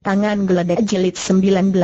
Tangan geledek jilid 19.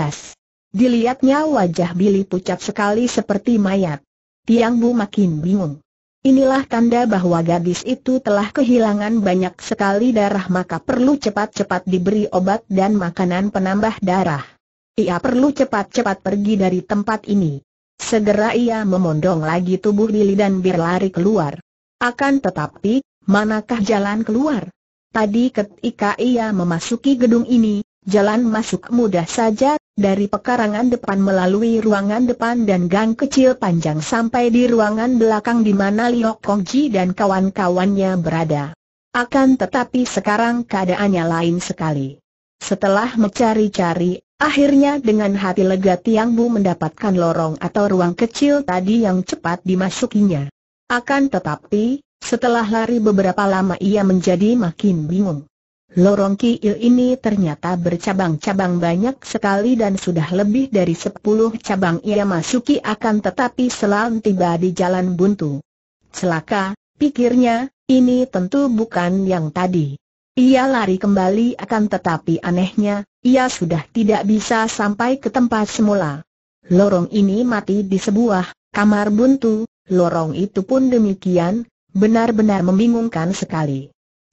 Dilihatnya wajah Billy pucat sekali seperti mayat. Tiang Bu makin bingung. Inilah tanda bahwa gadis itu telah kehilangan banyak sekali darah maka perlu cepat-cepat diberi obat dan makanan penambah darah. Ia perlu cepat-cepat pergi dari tempat ini. Segera ia memondong lagi tubuh Billy dan berlari keluar. Akan tetapi, manakah jalan keluar? Tadi ketika ia memasuki gedung ini, Jalan masuk mudah saja, dari pekarangan depan melalui ruangan depan dan gang kecil panjang sampai di ruangan belakang di mana Liu Kongji dan kawan-kawannya berada. Akan tetapi sekarang keadaannya lain sekali. Setelah mencari-cari, akhirnya dengan hati lega Tiang Bu mendapatkan lorong atau ruang kecil tadi yang cepat dimasukinya. Akan tetapi, setelah lari beberapa lama ia menjadi makin bingung. Lorong kiil ini ternyata bercabang-cabang banyak sekali dan sudah lebih dari sepuluh cabang ia masuki akan tetapi selalu tiba di jalan buntu. Celaka, pikirnya, ini tentu bukan yang tadi. Ia lari kembali akan tetapi anehnya, ia sudah tidak bisa sampai ke tempat semula. Lorong ini mati di sebuah kamar buntu, lorong itu pun demikian, benar-benar membingungkan sekali.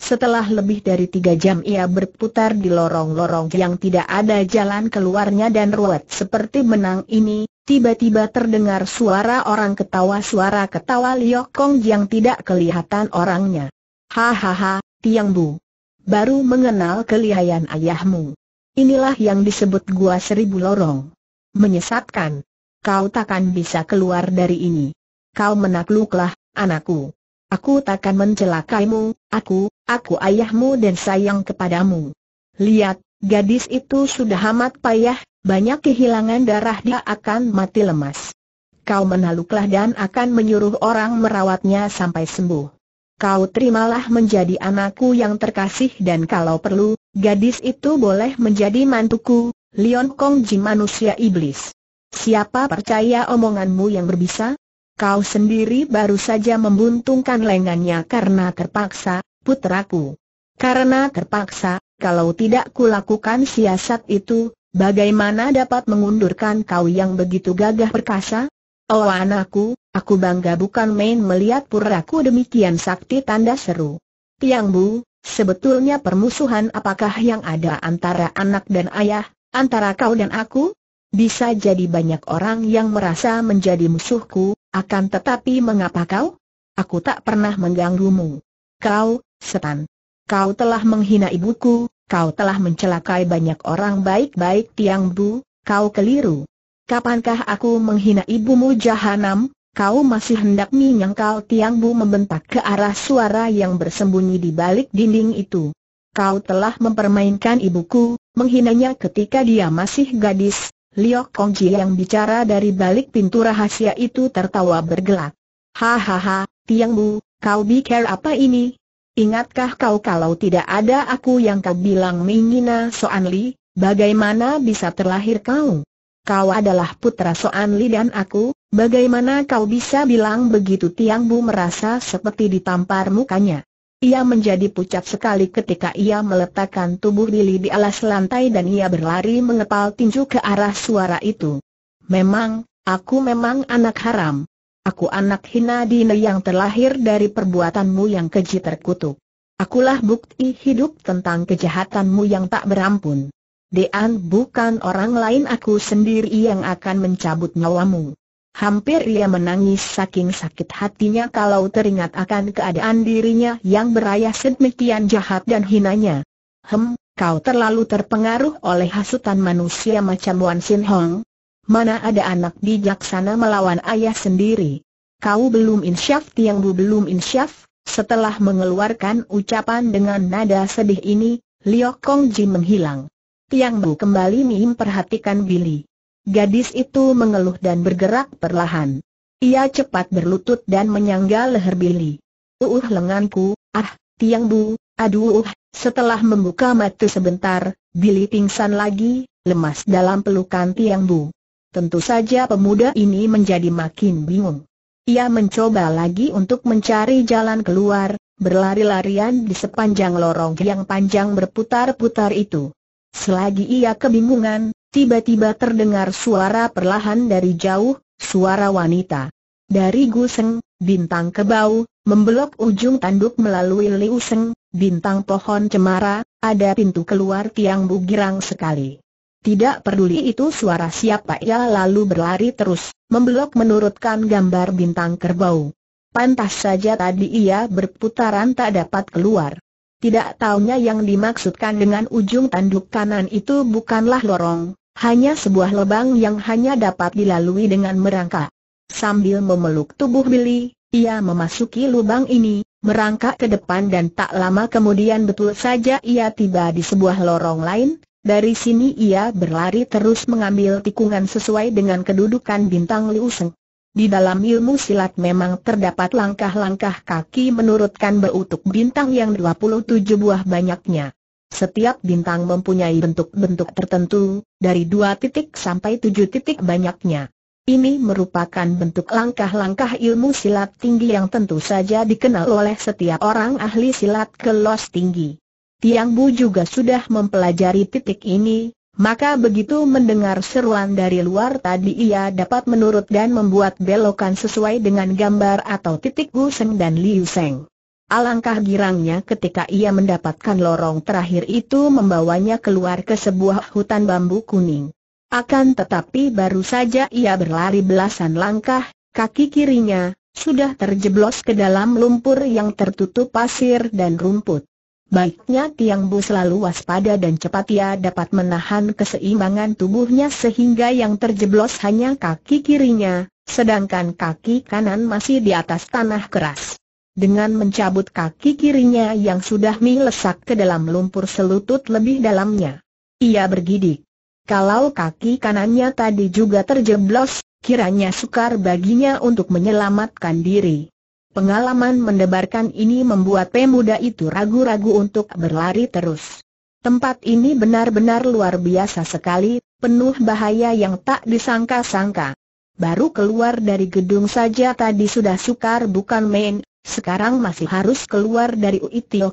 Setelah lebih dari tiga jam ia berputar di lorong-lorong yang tidak ada jalan keluarnya dan ruwet seperti benang ini, tiba-tiba terdengar suara orang ketawa suara ketawa Liokong yang tidak kelihatan orangnya. Hahaha, Tiang Bu. Baru mengenal kelihayan ayahmu. Inilah yang disebut gua seribu lorong. Menyesatkan. Kau takkan bisa keluar dari ini. Kau menakluklah, anakku. Aku takkan mencelakaimu, aku, aku ayahmu dan sayang kepadamu. Lihat, gadis itu sudah amat payah, banyak kehilangan darah dia akan mati lemas. Kau menaluklah dan akan menyuruh orang merawatnya sampai sembuh. Kau terimalah menjadi anakku yang terkasih dan kalau perlu, gadis itu boleh menjadi mantuku, Leon Kong Ji manusia iblis. Siapa percaya omonganmu yang berbisa? Kau sendiri baru saja membuntungkan lengannya karena terpaksa, putraku. Karena terpaksa, kalau tidak kulakukan siasat itu, bagaimana dapat mengundurkan kau yang begitu gagah perkasa? Oh anakku, aku bangga bukan main melihat puraku demikian sakti tanda seru. Tiang Bu, sebetulnya permusuhan apakah yang ada antara anak dan ayah, antara kau dan aku? Bisa jadi banyak orang yang merasa menjadi musuhku, akan tetapi mengapa kau? Aku tak pernah mengganggumu. Kau, setan. Kau telah menghina ibuku, kau telah mencelakai banyak orang baik-baik tiang bu, kau keliru. Kapankah aku menghina ibumu jahanam? Kau masih hendak menyangkal Tiang Bu membentak ke arah suara yang bersembunyi di balik dinding itu. Kau telah mempermainkan ibuku, menghinanya ketika dia masih gadis, Liok Kongji yang bicara dari balik pintu rahasia itu tertawa bergelak. Hahaha, Tiang Bu, kau bicara apa ini? Ingatkah kau kalau tidak ada aku yang kau bilang menghina Soan Li, bagaimana bisa terlahir kau? Kau adalah putra Soan Li dan aku, bagaimana kau bisa bilang begitu Tiang Bu merasa seperti ditampar mukanya. Ia menjadi pucat sekali ketika ia meletakkan tubuh Lili di alas lantai dan ia berlari mengepal tinju ke arah suara itu. Memang, aku memang anak haram. Aku anak hina dina yang terlahir dari perbuatanmu yang keji terkutuk. Akulah bukti hidup tentang kejahatanmu yang tak berampun. Dean bukan orang lain aku sendiri yang akan mencabut nyawamu. Hampir ia menangis saking sakit hatinya kalau teringat akan keadaan dirinya yang beraya sedemikian jahat dan hinanya. Hem, kau terlalu terpengaruh oleh hasutan manusia macam Wan Sin Hong. Mana ada anak bijaksana melawan ayah sendiri? Kau belum insyaf Tiang Bu belum insyaf? Setelah mengeluarkan ucapan dengan nada sedih ini, Liok Kong Ji menghilang. Tiang Bu kembali memperhatikan Billy. Gadis itu mengeluh dan bergerak perlahan. Ia cepat berlutut dan menyanggah leher Billy. Uh lenganku, ah, tiang bu, aduh. Setelah membuka mata sebentar, Billy pingsan lagi, lemas dalam pelukan tiang bu. Tentu saja pemuda ini menjadi makin bingung. Ia mencoba lagi untuk mencari jalan keluar, berlari-larian di sepanjang lorong yang panjang berputar-putar itu. Selagi ia kebingungan, Tiba-tiba terdengar suara perlahan dari jauh, suara wanita. Dari Guseng, bintang kebau, membelok ujung tanduk melalui Liu bintang pohon cemara, ada pintu keluar tiang bugirang sekali. Tidak peduli itu suara siapa ia lalu berlari terus, membelok menurutkan gambar bintang kerbau. Pantas saja tadi ia berputaran tak dapat keluar. Tidak taunya yang dimaksudkan dengan ujung tanduk kanan itu bukanlah lorong, hanya sebuah lubang yang hanya dapat dilalui dengan merangkak. Sambil memeluk tubuh Billy, ia memasuki lubang ini, merangkak ke depan dan tak lama kemudian betul saja ia tiba di sebuah lorong lain, dari sini ia berlari terus mengambil tikungan sesuai dengan kedudukan bintang Liu Seng. Di dalam ilmu silat memang terdapat langkah-langkah kaki menurutkan beutuk bintang yang 27 buah banyaknya. Setiap bintang mempunyai bentuk-bentuk tertentu, dari dua titik sampai tujuh titik banyaknya. Ini merupakan bentuk langkah-langkah ilmu silat tinggi yang tentu saja dikenal oleh setiap orang ahli silat kelos tinggi. Tiang Bu juga sudah mempelajari titik ini, maka begitu mendengar seruan dari luar tadi ia dapat menurut dan membuat belokan sesuai dengan gambar atau titik Gu Seng dan Liu Seng. Alangkah girangnya ketika ia mendapatkan lorong terakhir itu membawanya keluar ke sebuah hutan bambu kuning. Akan tetapi baru saja ia berlari belasan langkah, kaki kirinya sudah terjeblos ke dalam lumpur yang tertutup pasir dan rumput. Baiknya Tiang Bu selalu waspada dan cepat ia dapat menahan keseimbangan tubuhnya sehingga yang terjeblos hanya kaki kirinya, sedangkan kaki kanan masih di atas tanah keras dengan mencabut kaki kirinya yang sudah melesak ke dalam lumpur selutut lebih dalamnya. Ia bergidik. Kalau kaki kanannya tadi juga terjeblos, kiranya sukar baginya untuk menyelamatkan diri. Pengalaman mendebarkan ini membuat pemuda itu ragu-ragu untuk berlari terus. Tempat ini benar-benar luar biasa sekali, penuh bahaya yang tak disangka-sangka. Baru keluar dari gedung saja tadi sudah sukar bukan main, sekarang masih harus keluar dari Ui Tio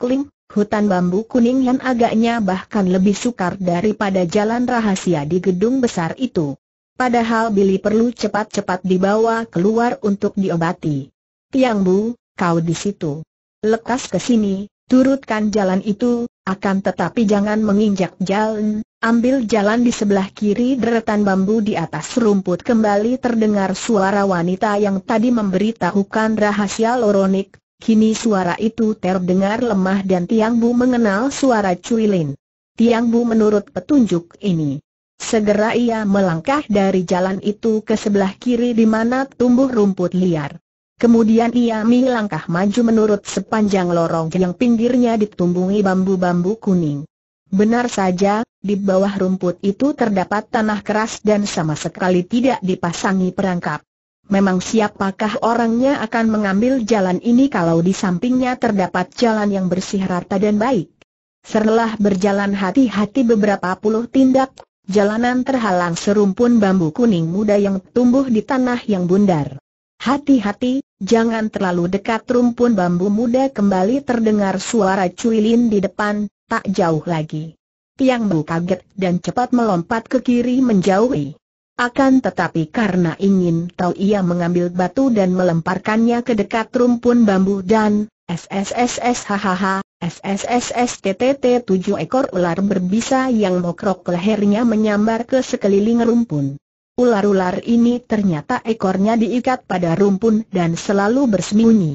hutan bambu kuning yang agaknya bahkan lebih sukar daripada jalan rahasia di gedung besar itu. Padahal Billy perlu cepat-cepat dibawa keluar untuk diobati. Tiang Bu, kau di situ. Lekas ke sini, turutkan jalan itu, akan tetapi jangan menginjak jalan, Ambil jalan di sebelah kiri deretan bambu di atas rumput kembali terdengar suara wanita yang tadi memberitahukan rahasia loronik, kini suara itu terdengar lemah dan Tiang Bu mengenal suara Cui Lin. Tiang Bu menurut petunjuk ini. Segera ia melangkah dari jalan itu ke sebelah kiri di mana tumbuh rumput liar. Kemudian ia melangkah maju menurut sepanjang lorong yang pinggirnya ditumbungi bambu-bambu kuning. Benar saja, di bawah rumput itu terdapat tanah keras dan sama sekali tidak dipasangi perangkap. Memang siapakah orangnya akan mengambil jalan ini kalau di sampingnya terdapat jalan yang bersih rata dan baik? Setelah berjalan hati-hati beberapa puluh tindak, jalanan terhalang serumpun bambu kuning muda yang tumbuh di tanah yang bundar. Hati-hati, jangan terlalu dekat rumpun bambu muda kembali terdengar suara cuilin di depan, tak jauh lagi. Tiang Bu kaget dan cepat melompat ke kiri menjauhi. Akan tetapi karena ingin tahu ia mengambil batu dan melemparkannya ke dekat rumpun bambu dan SSSS hahaha, SSSS TTT tujuh ekor ular berbisa yang mokrok lehernya menyambar ke sekeliling rumpun. Ular-ular ini ternyata ekornya diikat pada rumpun dan selalu bersembunyi.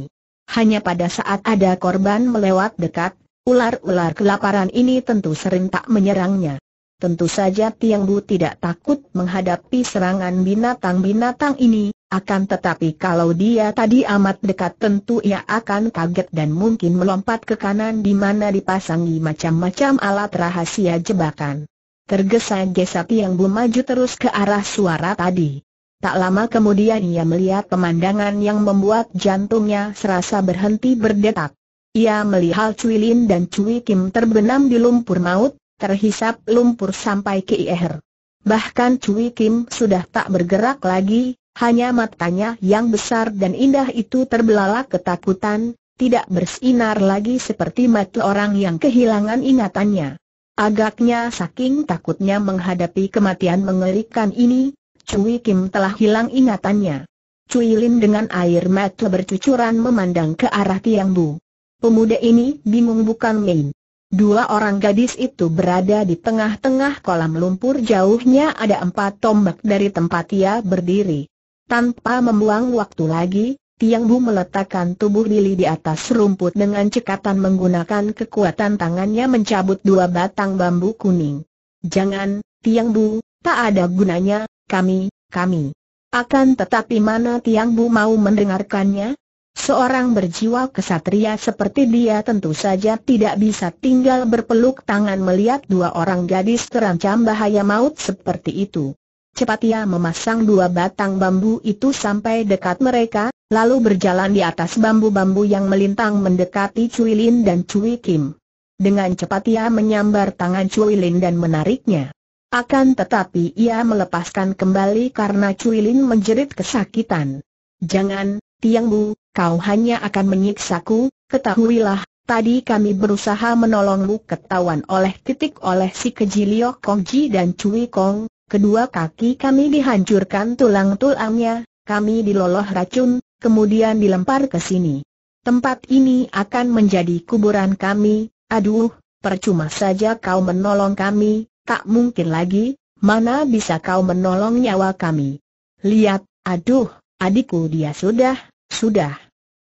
Hanya pada saat ada korban melewat dekat, Ular-ular kelaparan ini tentu sering tak menyerangnya. Tentu saja Tiang Bu tidak takut menghadapi serangan binatang-binatang ini, akan tetapi kalau dia tadi amat dekat tentu ia akan kaget dan mungkin melompat ke kanan di mana dipasangi macam-macam alat rahasia jebakan. Tergesa-gesa Tiang Bu maju terus ke arah suara tadi. Tak lama kemudian ia melihat pemandangan yang membuat jantungnya serasa berhenti berdetak. Ia melihat Cui Lin dan Cui Kim terbenam di lumpur maut, terhisap lumpur sampai ke iher. Bahkan Cui Kim sudah tak bergerak lagi, hanya matanya yang besar dan indah itu terbelalak ketakutan, tidak bersinar lagi seperti mata orang yang kehilangan ingatannya. Agaknya saking takutnya menghadapi kematian mengerikan ini, Cui Kim telah hilang ingatannya. Cui Lin dengan air mata bercucuran memandang ke arah Tiang Bu. Pemuda ini bingung bukan main. Dua orang gadis itu berada di tengah-tengah kolam lumpur jauhnya ada empat tombak dari tempat ia berdiri. Tanpa membuang waktu lagi, Tiang Bu meletakkan tubuh Lili di atas rumput dengan cekatan menggunakan kekuatan tangannya mencabut dua batang bambu kuning. Jangan, Tiang Bu, tak ada gunanya, kami, kami. Akan tetapi mana Tiang Bu mau mendengarkannya? Seorang berjiwa kesatria seperti dia tentu saja tidak bisa tinggal berpeluk tangan melihat dua orang gadis terancam bahaya maut seperti itu. Cepat ia memasang dua batang bambu itu sampai dekat mereka, lalu berjalan di atas bambu-bambu yang melintang mendekati Cui Lin dan Cui Kim. Dengan cepat ia menyambar tangan Cui Lin dan menariknya. Akan tetapi ia melepaskan kembali karena Cui Lin menjerit kesakitan. Jangan, Tiang Bu, kau hanya akan menyiksaku, ketahuilah, tadi kami berusaha menolongmu ketahuan oleh titik oleh si keji Kong Ji dan Cui Kong, kedua kaki kami dihancurkan tulang-tulangnya, kami diloloh racun, kemudian dilempar ke sini. Tempat ini akan menjadi kuburan kami, aduh, percuma saja kau menolong kami, tak mungkin lagi, mana bisa kau menolong nyawa kami. Lihat, aduh, adikku dia sudah, sudah.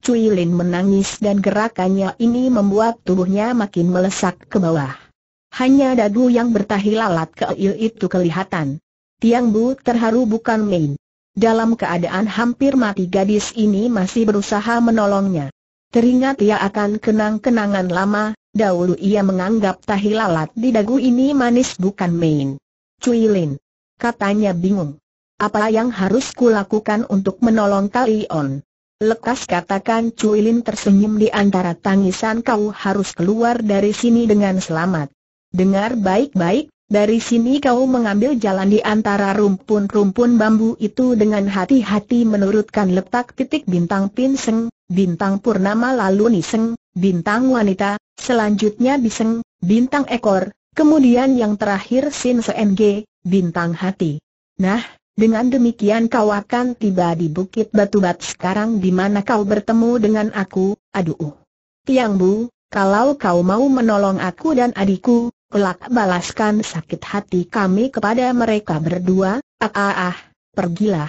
Cui Lin menangis dan gerakannya ini membuat tubuhnya makin melesak ke bawah. Hanya dagu yang bertahi lalat keil itu kelihatan. Tiang Bu terharu bukan main. Dalam keadaan hampir mati gadis ini masih berusaha menolongnya. Teringat ia akan kenang-kenangan lama, dahulu ia menganggap tahi lalat di dagu ini manis bukan main. Cui Lin. Katanya bingung. Apa yang harus kulakukan untuk menolong Talion? Lekas katakan Lin tersenyum di antara tangisan kau harus keluar dari sini dengan selamat. Dengar baik-baik, dari sini kau mengambil jalan di antara rumpun-rumpun bambu itu dengan hati-hati menurutkan letak titik bintang pinseng, bintang purnama lalu niseng, bintang wanita, selanjutnya biseng, bintang ekor, kemudian yang terakhir sin seng, bintang hati. Nah, dengan demikian kau akan tiba di Bukit Batu Bat sekarang di mana kau bertemu dengan aku, aduh. Tiang Bu, kalau kau mau menolong aku dan adikku, kelak balaskan sakit hati kami kepada mereka berdua, ah ah ah, pergilah.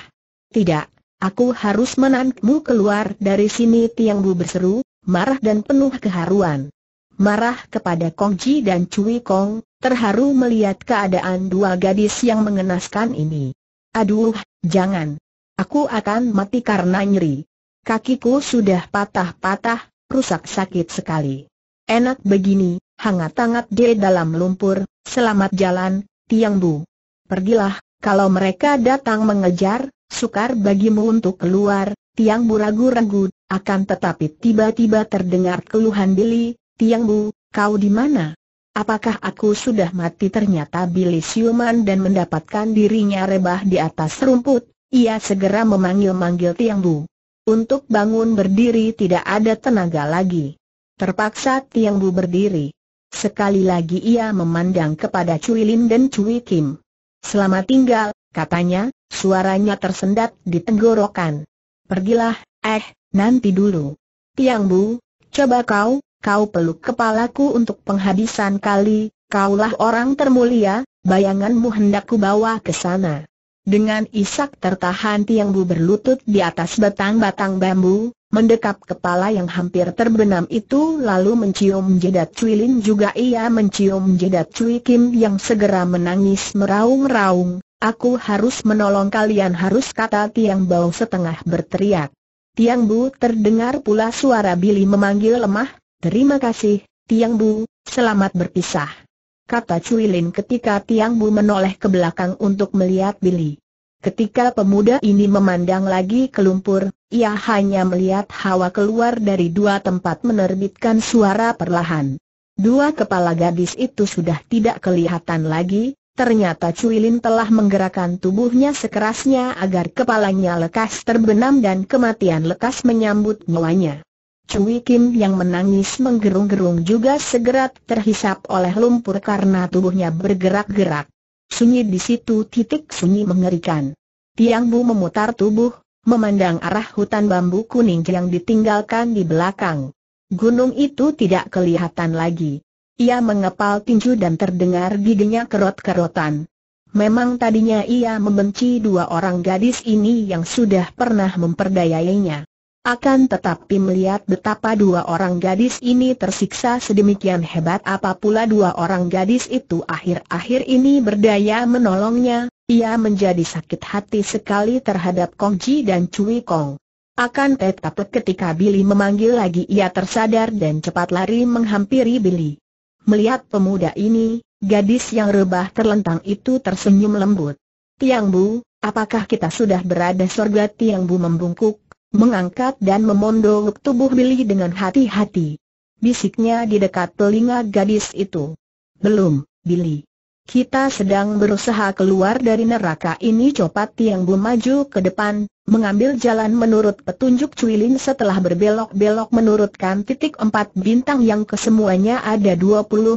Tidak, aku harus menantmu keluar dari sini Tiang Bu berseru, marah dan penuh keharuan. Marah kepada Kong Ji dan Cui Kong, terharu melihat keadaan dua gadis yang mengenaskan ini. Aduh, jangan. Aku akan mati karena nyeri. Kakiku sudah patah-patah, rusak sakit sekali. Enak begini, hangat-hangat di dalam lumpur, selamat jalan, Tiang Bu. Pergilah, kalau mereka datang mengejar, sukar bagimu untuk keluar, Tiang Bu ragu-ragu, akan tetapi tiba-tiba terdengar keluhan Billy, Tiang Bu, kau di mana? Apakah aku sudah mati ternyata Billy siuman dan mendapatkan dirinya rebah di atas rumput, ia segera memanggil-manggil Tiang Bu. Untuk bangun berdiri tidak ada tenaga lagi. Terpaksa Tiang Bu berdiri. Sekali lagi ia memandang kepada Cui Lin dan Cui Kim. Selamat tinggal, katanya, suaranya tersendat di tenggorokan. Pergilah, eh, nanti dulu. Tiang Bu, coba kau, kau peluk kepalaku untuk penghabisan kali, kaulah orang termulia, bayanganmu hendak ku bawa ke sana. Dengan isak tertahan Tiang Bu berlutut di atas batang-batang bambu, mendekap kepala yang hampir terbenam itu lalu mencium jedat Cui Lin juga ia mencium jedat Cui Kim yang segera menangis meraung-raung, aku harus menolong kalian harus kata Tiang Bau setengah berteriak. Tiang Bu terdengar pula suara Billy memanggil lemah, Terima kasih, Tiang Bu, selamat berpisah. Kata Cui Lin ketika Tiang Bu menoleh ke belakang untuk melihat Billy. Ketika pemuda ini memandang lagi ke lumpur, ia hanya melihat hawa keluar dari dua tempat menerbitkan suara perlahan. Dua kepala gadis itu sudah tidak kelihatan lagi, ternyata Cui Lin telah menggerakkan tubuhnya sekerasnya agar kepalanya lekas terbenam dan kematian lekas menyambut nyawanya. Cui Kim yang menangis menggerung-gerung juga segera terhisap oleh lumpur karena tubuhnya bergerak-gerak. Sunyi di situ titik sunyi mengerikan. Tiang Bu memutar tubuh, memandang arah hutan bambu kuning yang ditinggalkan di belakang. Gunung itu tidak kelihatan lagi. Ia mengepal tinju dan terdengar giginya kerot-kerotan. Memang tadinya ia membenci dua orang gadis ini yang sudah pernah memperdayainya. Akan tetapi melihat betapa dua orang gadis ini tersiksa sedemikian hebat apapula dua orang gadis itu akhir-akhir ini berdaya menolongnya, ia menjadi sakit hati sekali terhadap Kong Ji dan Cui Kong. Akan tetapi ketika Billy memanggil lagi ia tersadar dan cepat lari menghampiri Billy. Melihat pemuda ini, gadis yang rebah terlentang itu tersenyum lembut. Tiang Bu, apakah kita sudah berada surga Tiang Bu membungkuk? mengangkat dan memondong tubuh Billy dengan hati-hati. Bisiknya di dekat telinga gadis itu. Belum, Billy. Kita sedang berusaha keluar dari neraka ini copat yang belum maju ke depan, mengambil jalan menurut petunjuk Cuilin setelah berbelok-belok menurutkan titik empat bintang yang kesemuanya ada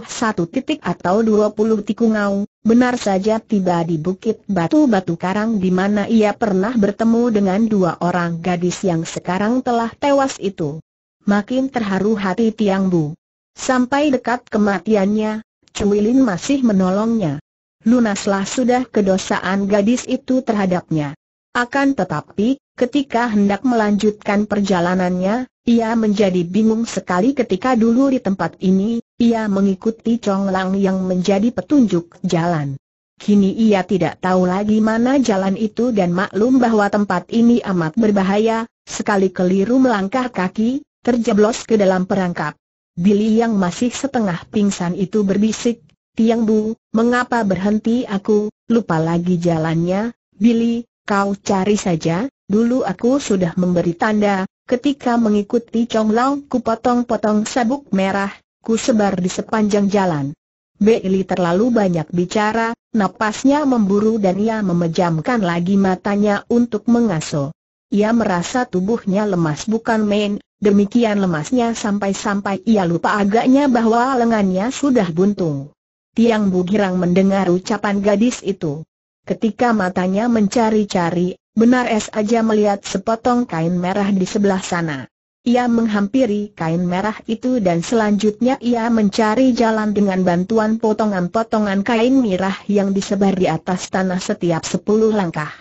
satu titik atau 20 tikungau, Benar saja tiba di bukit batu-batu karang di mana ia pernah bertemu dengan dua orang gadis yang sekarang telah tewas itu. Makin terharu hati Tiang Bu. Sampai dekat kematiannya, Cuilin masih menolongnya. Lunaslah sudah kedosaan gadis itu terhadapnya. Akan tetapi, ketika hendak melanjutkan perjalanannya, ia menjadi bingung sekali ketika dulu di tempat ini, ia mengikuti Chong Lang yang menjadi petunjuk jalan. Kini ia tidak tahu lagi mana jalan itu dan maklum bahwa tempat ini amat berbahaya, sekali keliru melangkah kaki, terjeblos ke dalam perangkap. Billy yang masih setengah pingsan itu berbisik, Tiang Bu, mengapa berhenti aku, lupa lagi jalannya, Billy, kau cari saja, dulu aku sudah memberi tanda, Ketika mengikuti Chong Lau, ku potong-potong sabuk merah, ku sebar di sepanjang jalan. Beili terlalu banyak bicara, napasnya memburu dan ia memejamkan lagi matanya untuk mengaso. Ia merasa tubuhnya lemas bukan main, demikian lemasnya sampai-sampai ia lupa agaknya bahwa lengannya sudah buntung. Tiang Bugirang mendengar ucapan gadis itu. Ketika matanya mencari-cari, Benar es aja melihat sepotong kain merah di sebelah sana. Ia menghampiri kain merah itu dan selanjutnya ia mencari jalan dengan bantuan potongan-potongan kain merah yang disebar di atas tanah setiap sepuluh langkah.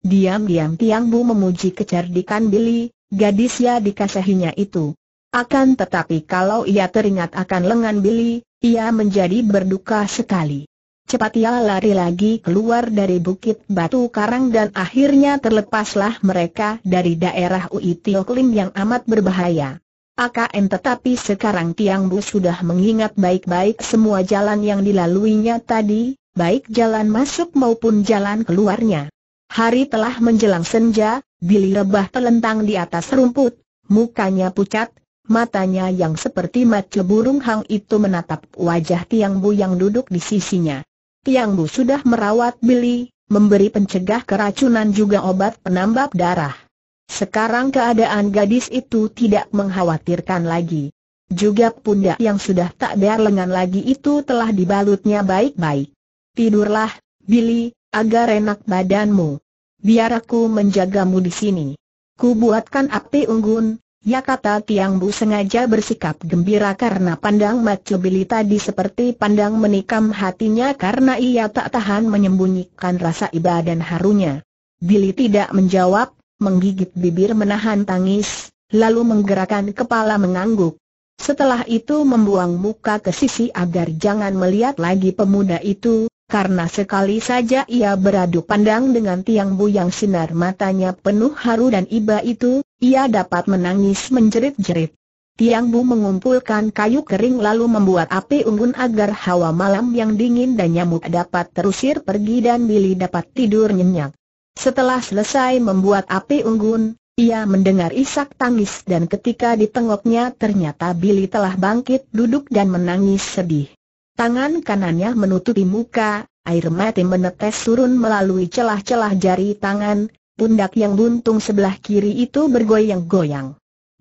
Diam-diam Tiang Bu memuji kecerdikan Billy, gadis ya dikasihinya itu. Akan tetapi kalau ia teringat akan lengan Billy, ia menjadi berduka sekali. Cepat ia lari lagi keluar dari bukit batu karang dan akhirnya terlepaslah mereka dari daerah Ui Tio yang amat berbahaya. AKN tetapi sekarang Tiang Bu sudah mengingat baik-baik semua jalan yang dilaluinya tadi, baik jalan masuk maupun jalan keluarnya. Hari telah menjelang senja, Billy rebah telentang di atas rumput, mukanya pucat, matanya yang seperti mace burung hang itu menatap wajah Tiang Bu yang duduk di sisinya. Tiang Bu sudah merawat Billy, memberi pencegah keracunan juga obat penambah darah. Sekarang keadaan gadis itu tidak mengkhawatirkan lagi. Juga pundak yang sudah tak berlengan lagi itu telah dibalutnya baik-baik. Tidurlah, Billy, agar enak badanmu. Biar aku menjagamu di sini. Ku buatkan api unggun, Ya kata Tiang Bu sengaja bersikap gembira karena pandang Macu Bili tadi seperti pandang menikam hatinya karena ia tak tahan menyembunyikan rasa iba dan harunya. Bili tidak menjawab, menggigit bibir menahan tangis, lalu menggerakkan kepala mengangguk. Setelah itu membuang muka ke sisi agar jangan melihat lagi pemuda itu, karena sekali saja ia beradu pandang dengan Tiang Bu yang sinar matanya penuh haru dan iba itu, ia dapat menangis menjerit-jerit. Tiang Bu mengumpulkan kayu kering lalu membuat api unggun agar hawa malam yang dingin dan nyamuk dapat terusir pergi dan Billy dapat tidur nyenyak. Setelah selesai membuat api unggun, ia mendengar isak tangis dan ketika ditengoknya ternyata Billy telah bangkit duduk dan menangis sedih. Tangan kanannya menutupi muka, air mati menetes turun melalui celah-celah jari tangan, pundak yang buntung sebelah kiri itu bergoyang-goyang.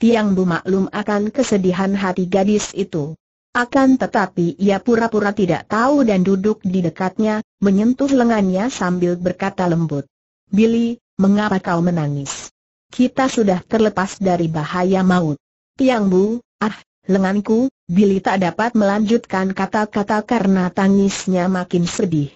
Tiang Bu maklum akan kesedihan hati gadis itu. Akan tetapi ia pura-pura tidak tahu dan duduk di dekatnya, menyentuh lengannya sambil berkata lembut. Billy, mengapa kau menangis? Kita sudah terlepas dari bahaya maut. Tiang Bu, ah, lenganku, Billy tak dapat melanjutkan kata-kata karena tangisnya makin sedih.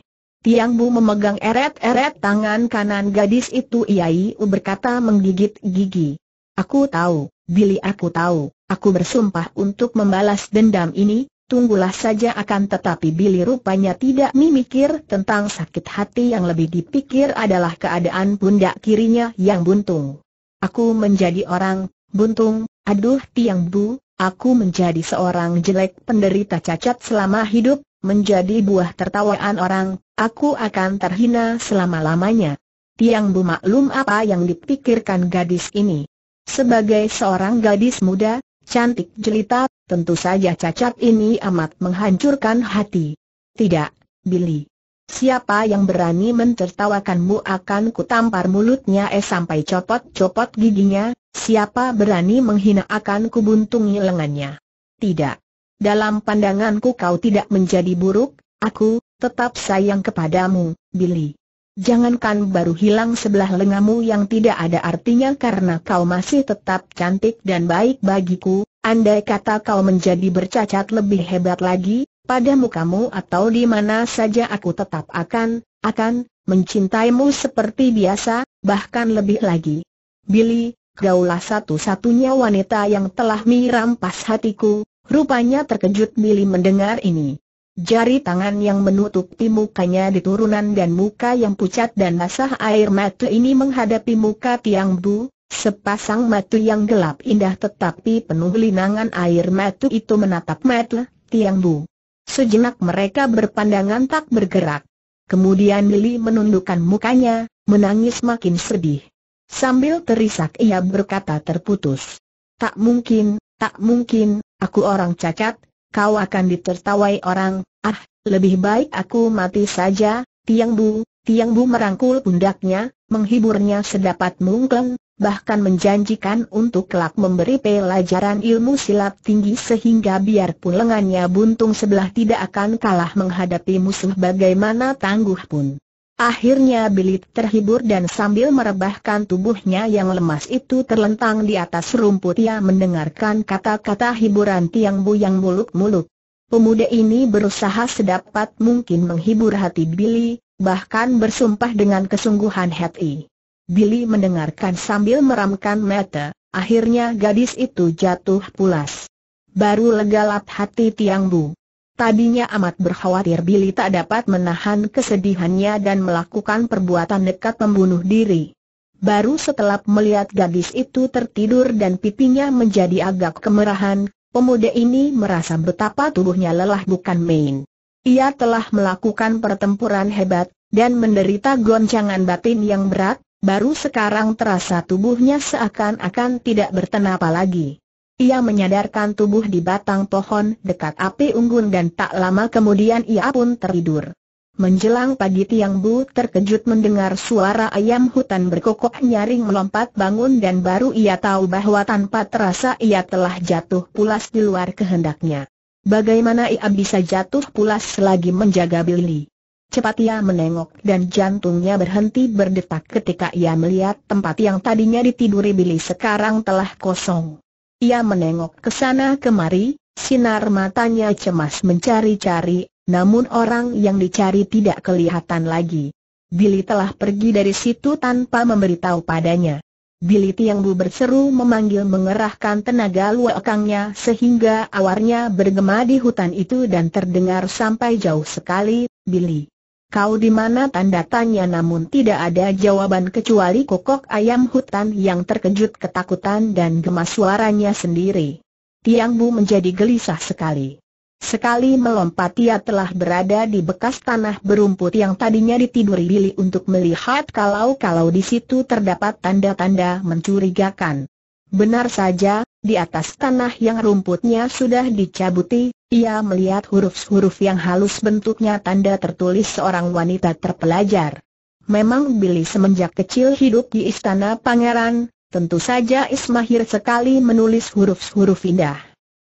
Tiang Bu memegang eret-eret tangan kanan gadis itu Iai berkata menggigit gigi. Aku tahu, Billy aku tahu, aku bersumpah untuk membalas dendam ini, tunggulah saja akan tetapi Billy rupanya tidak memikir tentang sakit hati yang lebih dipikir adalah keadaan bunda kirinya yang buntung. Aku menjadi orang, buntung, aduh Tiang Bu, aku menjadi seorang jelek penderita cacat selama hidup, menjadi buah tertawaan orang, aku akan terhina selama-lamanya. Tiang Bu maklum apa yang dipikirkan gadis ini. Sebagai seorang gadis muda, cantik jelita, tentu saja cacat ini amat menghancurkan hati. Tidak, Billy. Siapa yang berani mentertawakanmu akan kutampar mulutnya eh sampai copot-copot giginya, siapa berani menghina akan kubuntungi lengannya. Tidak dalam pandanganku kau tidak menjadi buruk, aku tetap sayang kepadamu, Billy. Jangankan baru hilang sebelah lengamu yang tidak ada artinya karena kau masih tetap cantik dan baik bagiku, andai kata kau menjadi bercacat lebih hebat lagi, pada mukamu atau di mana saja aku tetap akan, akan, mencintaimu seperti biasa, bahkan lebih lagi. Billy, kaulah satu-satunya wanita yang telah merampas hatiku, Rupanya terkejut Billy mendengar ini. Jari tangan yang menutupi mukanya diturunan dan muka yang pucat dan basah air mata ini menghadapi muka Tiang Bu, sepasang mata yang gelap indah tetapi penuh linangan air mata itu menatap mata Tiang Bu. Sejenak mereka berpandangan tak bergerak. Kemudian Lili menundukkan mukanya, menangis makin sedih. Sambil terisak ia berkata terputus. Tak mungkin, tak mungkin, Aku orang cacat, kau akan ditertawai orang, ah, lebih baik aku mati saja, Tiang Bu, Tiang Bu merangkul pundaknya, menghiburnya sedapat mungkin, bahkan menjanjikan untuk kelak memberi pelajaran ilmu silat tinggi sehingga biarpun lengannya buntung sebelah tidak akan kalah menghadapi musuh bagaimana tangguh pun. Akhirnya Billy terhibur dan sambil merebahkan tubuhnya yang lemas itu terlentang di atas rumput ia mendengarkan kata-kata hiburan Tiang Bu yang muluk-muluk. Pemuda ini berusaha sedapat mungkin menghibur hati Billy, bahkan bersumpah dengan kesungguhan hati. Billy mendengarkan sambil meramkan mata, akhirnya gadis itu jatuh pulas. Baru legalap hati Tiang Bu. Tadinya amat berkhawatir Billy tak dapat menahan kesedihannya dan melakukan perbuatan nekat membunuh diri. Baru setelah melihat gadis itu tertidur dan pipinya menjadi agak kemerahan, pemuda ini merasa betapa tubuhnya lelah bukan main. Ia telah melakukan pertempuran hebat, dan menderita goncangan batin yang berat, baru sekarang terasa tubuhnya seakan-akan tidak bertenapa lagi. Ia menyadarkan tubuh di batang pohon dekat api unggun dan tak lama kemudian ia pun tertidur. Menjelang pagi Tiang Bu terkejut mendengar suara ayam hutan berkokok nyaring melompat bangun dan baru ia tahu bahwa tanpa terasa ia telah jatuh pulas di luar kehendaknya. Bagaimana ia bisa jatuh pulas selagi menjaga Billy? Cepat ia menengok dan jantungnya berhenti berdetak ketika ia melihat tempat yang tadinya ditiduri Billy sekarang telah kosong. Ia menengok ke sana kemari, sinar matanya cemas mencari-cari, namun orang yang dicari tidak kelihatan lagi. Billy telah pergi dari situ tanpa memberitahu padanya. Billy Tiang Bu berseru memanggil mengerahkan tenaga luakangnya sehingga awarnya bergema di hutan itu dan terdengar sampai jauh sekali, Billy, Kau di mana tanda tanya namun tidak ada jawaban kecuali kokok ayam hutan yang terkejut ketakutan dan gemas suaranya sendiri. Tiang Bu menjadi gelisah sekali. Sekali melompat ia telah berada di bekas tanah berumput yang tadinya ditiduri Billy untuk melihat kalau-kalau di situ terdapat tanda-tanda mencurigakan. Benar saja, di atas tanah yang rumputnya sudah dicabuti, ia melihat huruf-huruf yang halus bentuknya tanda tertulis seorang wanita terpelajar. Memang Billy semenjak kecil hidup di istana pangeran, tentu saja Ismahir sekali menulis huruf-huruf indah.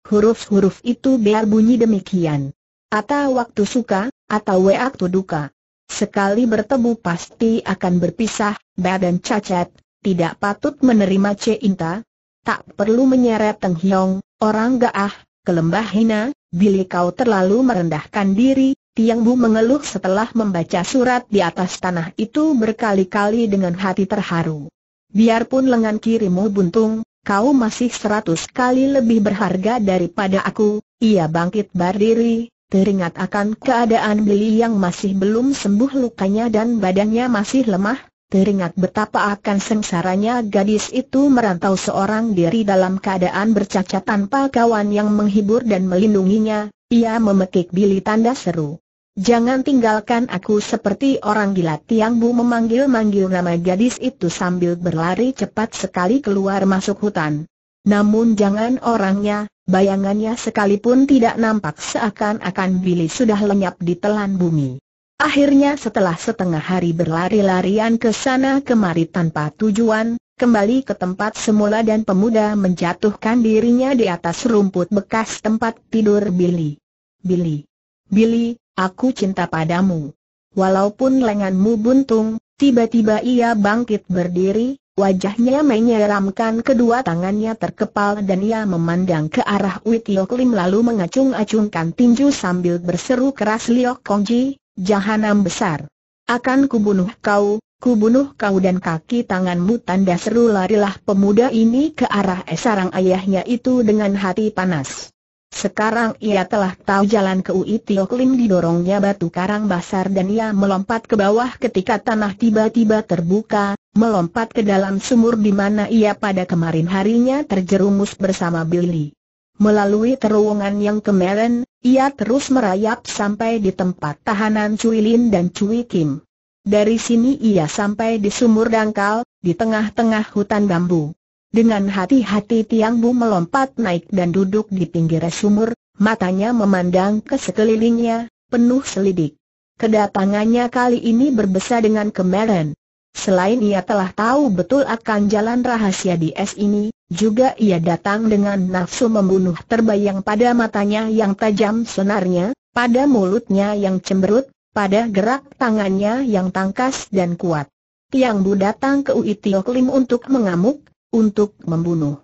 Huruf-huruf itu biar bunyi demikian. Ata waktu suka, atau waktu duka. Sekali bertemu pasti akan berpisah, badan cacat, tidak patut menerima cinta, tak perlu menyeret Teng Hiong, orang gaah, kelembah hina, bila kau terlalu merendahkan diri, Tiang Bu mengeluh setelah membaca surat di atas tanah itu berkali-kali dengan hati terharu. Biarpun lengan kirimu buntung, kau masih seratus kali lebih berharga daripada aku, ia bangkit berdiri, teringat akan keadaan Billy yang masih belum sembuh lukanya dan badannya masih lemah, teringat betapa akan sengsaranya gadis itu merantau seorang diri dalam keadaan bercacat tanpa kawan yang menghibur dan melindunginya, ia memekik bili tanda seru. Jangan tinggalkan aku seperti orang gila Tiang Bu memanggil-manggil nama gadis itu sambil berlari cepat sekali keluar masuk hutan. Namun jangan orangnya, bayangannya sekalipun tidak nampak seakan-akan Billy sudah lenyap di telan bumi. Akhirnya setelah setengah hari berlari-larian ke sana kemari tanpa tujuan, kembali ke tempat semula dan pemuda menjatuhkan dirinya di atas rumput bekas tempat tidur Billy. Billy, Billy, aku cinta padamu. Walaupun lenganmu buntung, tiba-tiba ia bangkit berdiri, wajahnya menyeramkan kedua tangannya terkepal dan ia memandang ke arah Wit Klim lalu mengacung-acungkan tinju sambil berseru keras Liok Kongji, Jahanam besar. Akan kubunuh kau, kubunuh kau dan kaki tanganmu tanda seru larilah pemuda ini ke arah esarang ayahnya itu dengan hati panas. Sekarang ia telah tahu jalan ke Ui Tio Klin. didorongnya batu karang basar dan ia melompat ke bawah ketika tanah tiba-tiba terbuka, melompat ke dalam sumur di mana ia pada kemarin harinya terjerumus bersama Billy. Melalui terowongan yang kemarin, ia terus merayap sampai di tempat tahanan Cui Lin dan Cui Kim. Dari sini ia sampai di sumur dangkal, di tengah-tengah hutan bambu. Dengan hati-hati Tiang Bu melompat naik dan duduk di pinggir sumur, matanya memandang ke sekelilingnya, penuh selidik. Kedatangannya kali ini berbesar dengan kemeren. Selain ia telah tahu betul akan jalan rahasia di es ini, juga ia datang dengan nafsu membunuh terbayang pada matanya yang tajam sonarnya, pada mulutnya yang cemberut, pada gerak tangannya yang tangkas dan kuat. Tiang Bu datang ke Ui Tio Klim untuk mengamuk, untuk membunuh.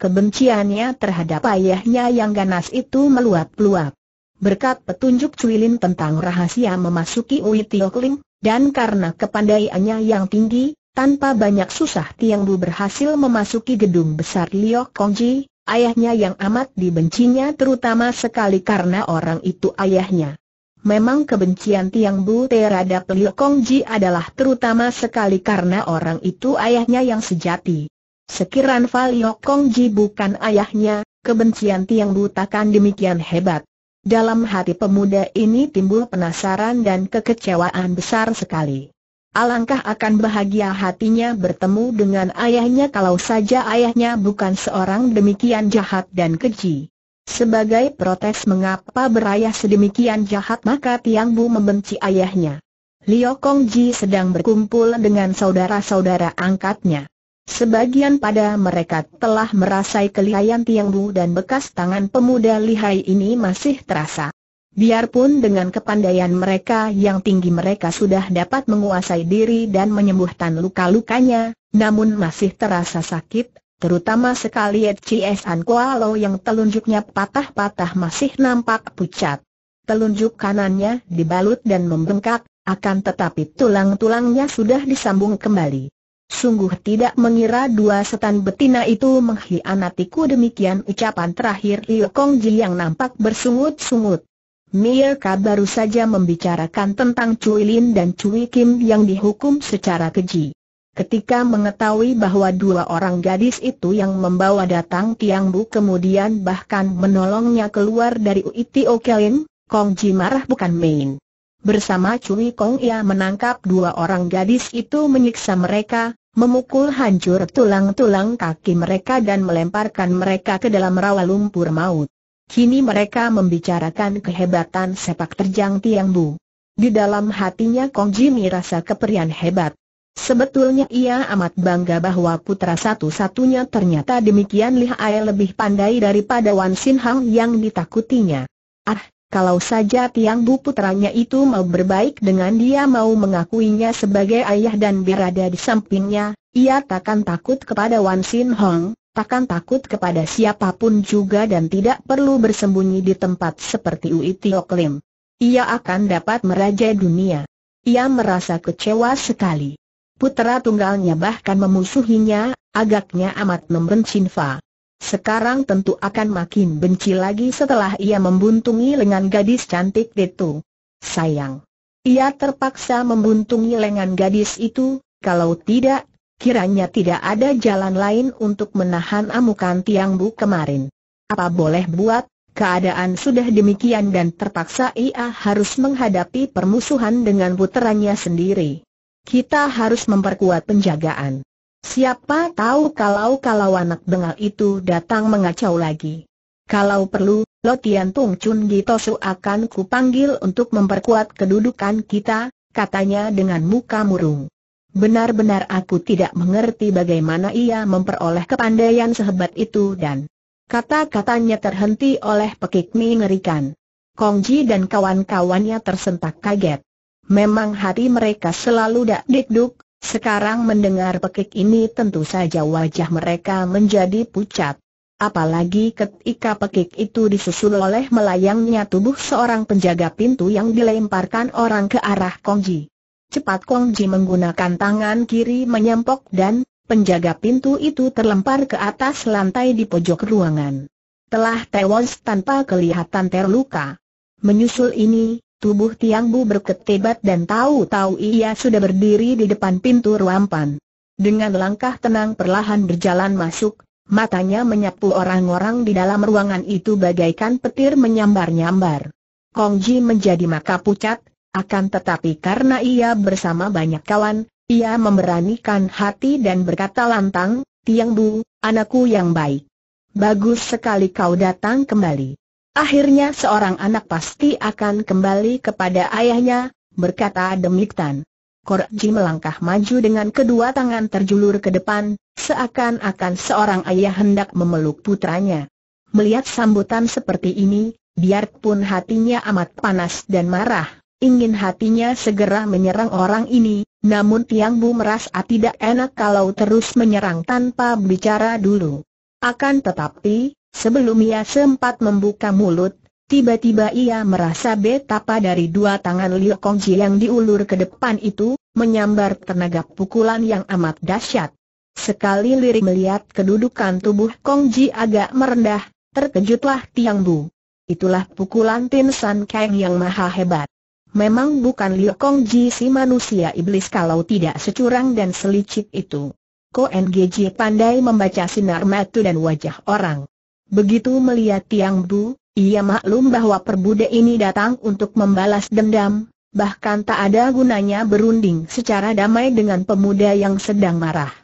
Kebenciannya terhadap ayahnya yang ganas itu meluap-luap. Berkat petunjuk Cuilin tentang rahasia memasuki Ui Tio dan karena kepandaiannya yang tinggi, tanpa banyak susah Tiang Bu berhasil memasuki gedung besar Liok Kongji, ayahnya yang amat dibencinya terutama sekali karena orang itu ayahnya. Memang kebencian Tiang Bu terhadap Liok Kongji adalah terutama sekali karena orang itu ayahnya yang sejati. Sekiran Val Liok Kongji bukan ayahnya, kebencian Tiang Bu takkan demikian hebat. Dalam hati pemuda ini timbul penasaran dan kekecewaan besar sekali. Alangkah akan bahagia hatinya bertemu dengan ayahnya kalau saja ayahnya bukan seorang demikian jahat dan keji. Sebagai protes mengapa berayah sedemikian jahat maka Tiang Bu membenci ayahnya. Liu Ji sedang berkumpul dengan saudara-saudara angkatnya. Sebagian pada mereka telah merasai kelihayan Tiang Bu dan bekas tangan pemuda lihai ini masih terasa. Biarpun dengan kepandaian mereka yang tinggi mereka sudah dapat menguasai diri dan menyembuhkan luka-lukanya, namun masih terasa sakit, terutama sekali Cies An Kualo yang telunjuknya patah-patah masih nampak pucat. Telunjuk kanannya dibalut dan membengkak, akan tetapi tulang-tulangnya sudah disambung kembali. Sungguh tidak mengira dua setan betina itu menghianatiku demikian ucapan terakhir Liu Kongji yang nampak bersungut-sungut. Mirka baru saja membicarakan tentang Cui Lin dan Cui Kim yang dihukum secara keji. Ketika mengetahui bahwa dua orang gadis itu yang membawa datang Tiang Bu kemudian bahkan menolongnya keluar dari Uiti Okelin, Kong Ji marah bukan main. Bersama Cui Kong ia menangkap dua orang gadis itu menyiksa mereka, memukul hancur tulang-tulang kaki mereka dan melemparkan mereka ke dalam rawa lumpur maut. Kini mereka membicarakan kehebatan sepak terjang Tiang Bu. Di dalam hatinya Kong Jimmy rasa keperian hebat. Sebetulnya ia amat bangga bahwa putra satu-satunya ternyata demikian lihai lebih pandai daripada Wan Sin Hang yang ditakutinya. Ah, kalau saja Tiang Bu putranya itu mau berbaik dengan dia mau mengakuinya sebagai ayah dan berada di sampingnya, ia takkan takut kepada Wan Sin Hong, takkan takut kepada siapapun juga dan tidak perlu bersembunyi di tempat seperti Ui Tio Klim. Ia akan dapat meraja dunia. Ia merasa kecewa sekali. Putra tunggalnya bahkan memusuhinya, agaknya amat membenci Fa. Sekarang tentu akan makin benci lagi setelah ia membuntungi lengan gadis cantik itu. Sayang. Ia terpaksa membuntungi lengan gadis itu, kalau tidak, kiranya tidak ada jalan lain untuk menahan amukan Tiang Bu kemarin. Apa boleh buat, keadaan sudah demikian dan terpaksa ia harus menghadapi permusuhan dengan puterannya sendiri. Kita harus memperkuat penjagaan. Siapa tahu kalau-kalau anak bengal itu datang mengacau lagi. Kalau perlu, Lotian Tian Tung Chun Gitosu akan kupanggil untuk memperkuat kedudukan kita, katanya dengan muka murung. Benar-benar aku tidak mengerti bagaimana ia memperoleh kepandaian sehebat itu dan kata-katanya terhenti oleh pekik mengerikan. Kongji dan kawan-kawannya tersentak kaget. Memang hati mereka selalu dak dikduk, sekarang mendengar pekik ini tentu saja wajah mereka menjadi pucat. Apalagi ketika pekik itu disusul oleh melayangnya tubuh seorang penjaga pintu yang dilemparkan orang ke arah Kongji. Cepat Kongji menggunakan tangan kiri menyempok dan penjaga pintu itu terlempar ke atas lantai di pojok ruangan. Telah tewas tanpa kelihatan terluka. Menyusul ini, Tubuh Tiang Bu berketebat dan tahu-tahu ia sudah berdiri di depan pintu ruampan. Dengan langkah tenang perlahan berjalan masuk, matanya menyapu orang-orang di dalam ruangan itu bagaikan petir menyambar-nyambar. Kong Ji menjadi maka pucat, akan tetapi karena ia bersama banyak kawan, ia memberanikan hati dan berkata lantang, Tiang Bu, anakku yang baik. Bagus sekali kau datang kembali. Akhirnya seorang anak pasti akan kembali kepada ayahnya, berkata demikian. Korji melangkah maju dengan kedua tangan terjulur ke depan, seakan-akan seorang ayah hendak memeluk putranya. Melihat sambutan seperti ini, biarpun hatinya amat panas dan marah, ingin hatinya segera menyerang orang ini, namun Tiang Bu merasa tidak enak kalau terus menyerang tanpa bicara dulu. Akan tetapi, Sebelum ia sempat membuka mulut, tiba-tiba ia merasa betapa dari dua tangan Liu Kongji yang diulur ke depan itu, menyambar tenaga pukulan yang amat dahsyat. Sekali lirik melihat kedudukan tubuh Kongji agak merendah, terkejutlah Tiang Bu. Itulah pukulan Tin San Kang yang maha hebat. Memang bukan Liu Kongji si manusia iblis kalau tidak securang dan selicik itu. Ko Ngji pandai membaca sinar mata dan wajah orang. Begitu melihat Tiang Bu, ia maklum bahwa perbude ini datang untuk membalas dendam, bahkan tak ada gunanya berunding secara damai dengan pemuda yang sedang marah.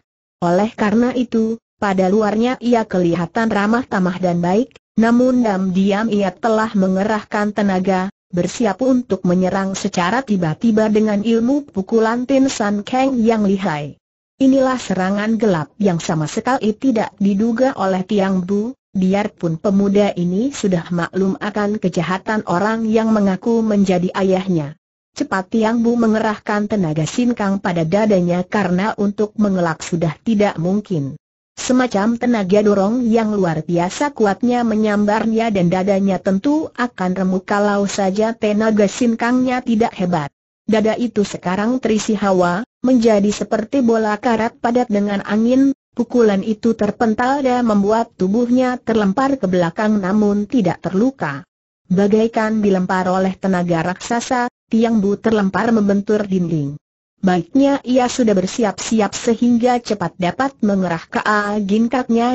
Oleh karena itu, pada luarnya ia kelihatan ramah tamah dan baik, namun diam-diam ia telah mengerahkan tenaga, bersiap untuk menyerang secara tiba-tiba dengan ilmu pukulan Tin San Kang yang lihai. Inilah serangan gelap yang sama sekali tidak diduga oleh Tiang Bu, biarpun pemuda ini sudah maklum akan kejahatan orang yang mengaku menjadi ayahnya. Cepat Tiang Bu mengerahkan tenaga sinkang pada dadanya karena untuk mengelak sudah tidak mungkin. Semacam tenaga dorong yang luar biasa kuatnya menyambarnya dan dadanya tentu akan remuk kalau saja tenaga sinkangnya tidak hebat. Dada itu sekarang terisi hawa, menjadi seperti bola karat padat dengan angin, Pukulan itu terpental dan membuat tubuhnya terlempar ke belakang namun tidak terluka. Bagaikan dilempar oleh tenaga raksasa, Tiang Bu terlempar membentur dinding. Baiknya ia sudah bersiap-siap sehingga cepat dapat mengerah ke agin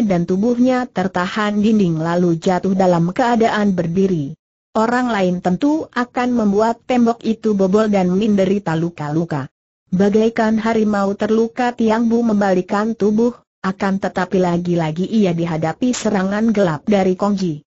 dan tubuhnya tertahan dinding lalu jatuh dalam keadaan berdiri. Orang lain tentu akan membuat tembok itu bobol dan menderita luka-luka. Bagaikan harimau terluka Tiang Bu membalikan tubuh, akan tetapi lagi-lagi ia dihadapi serangan gelap dari Kongji.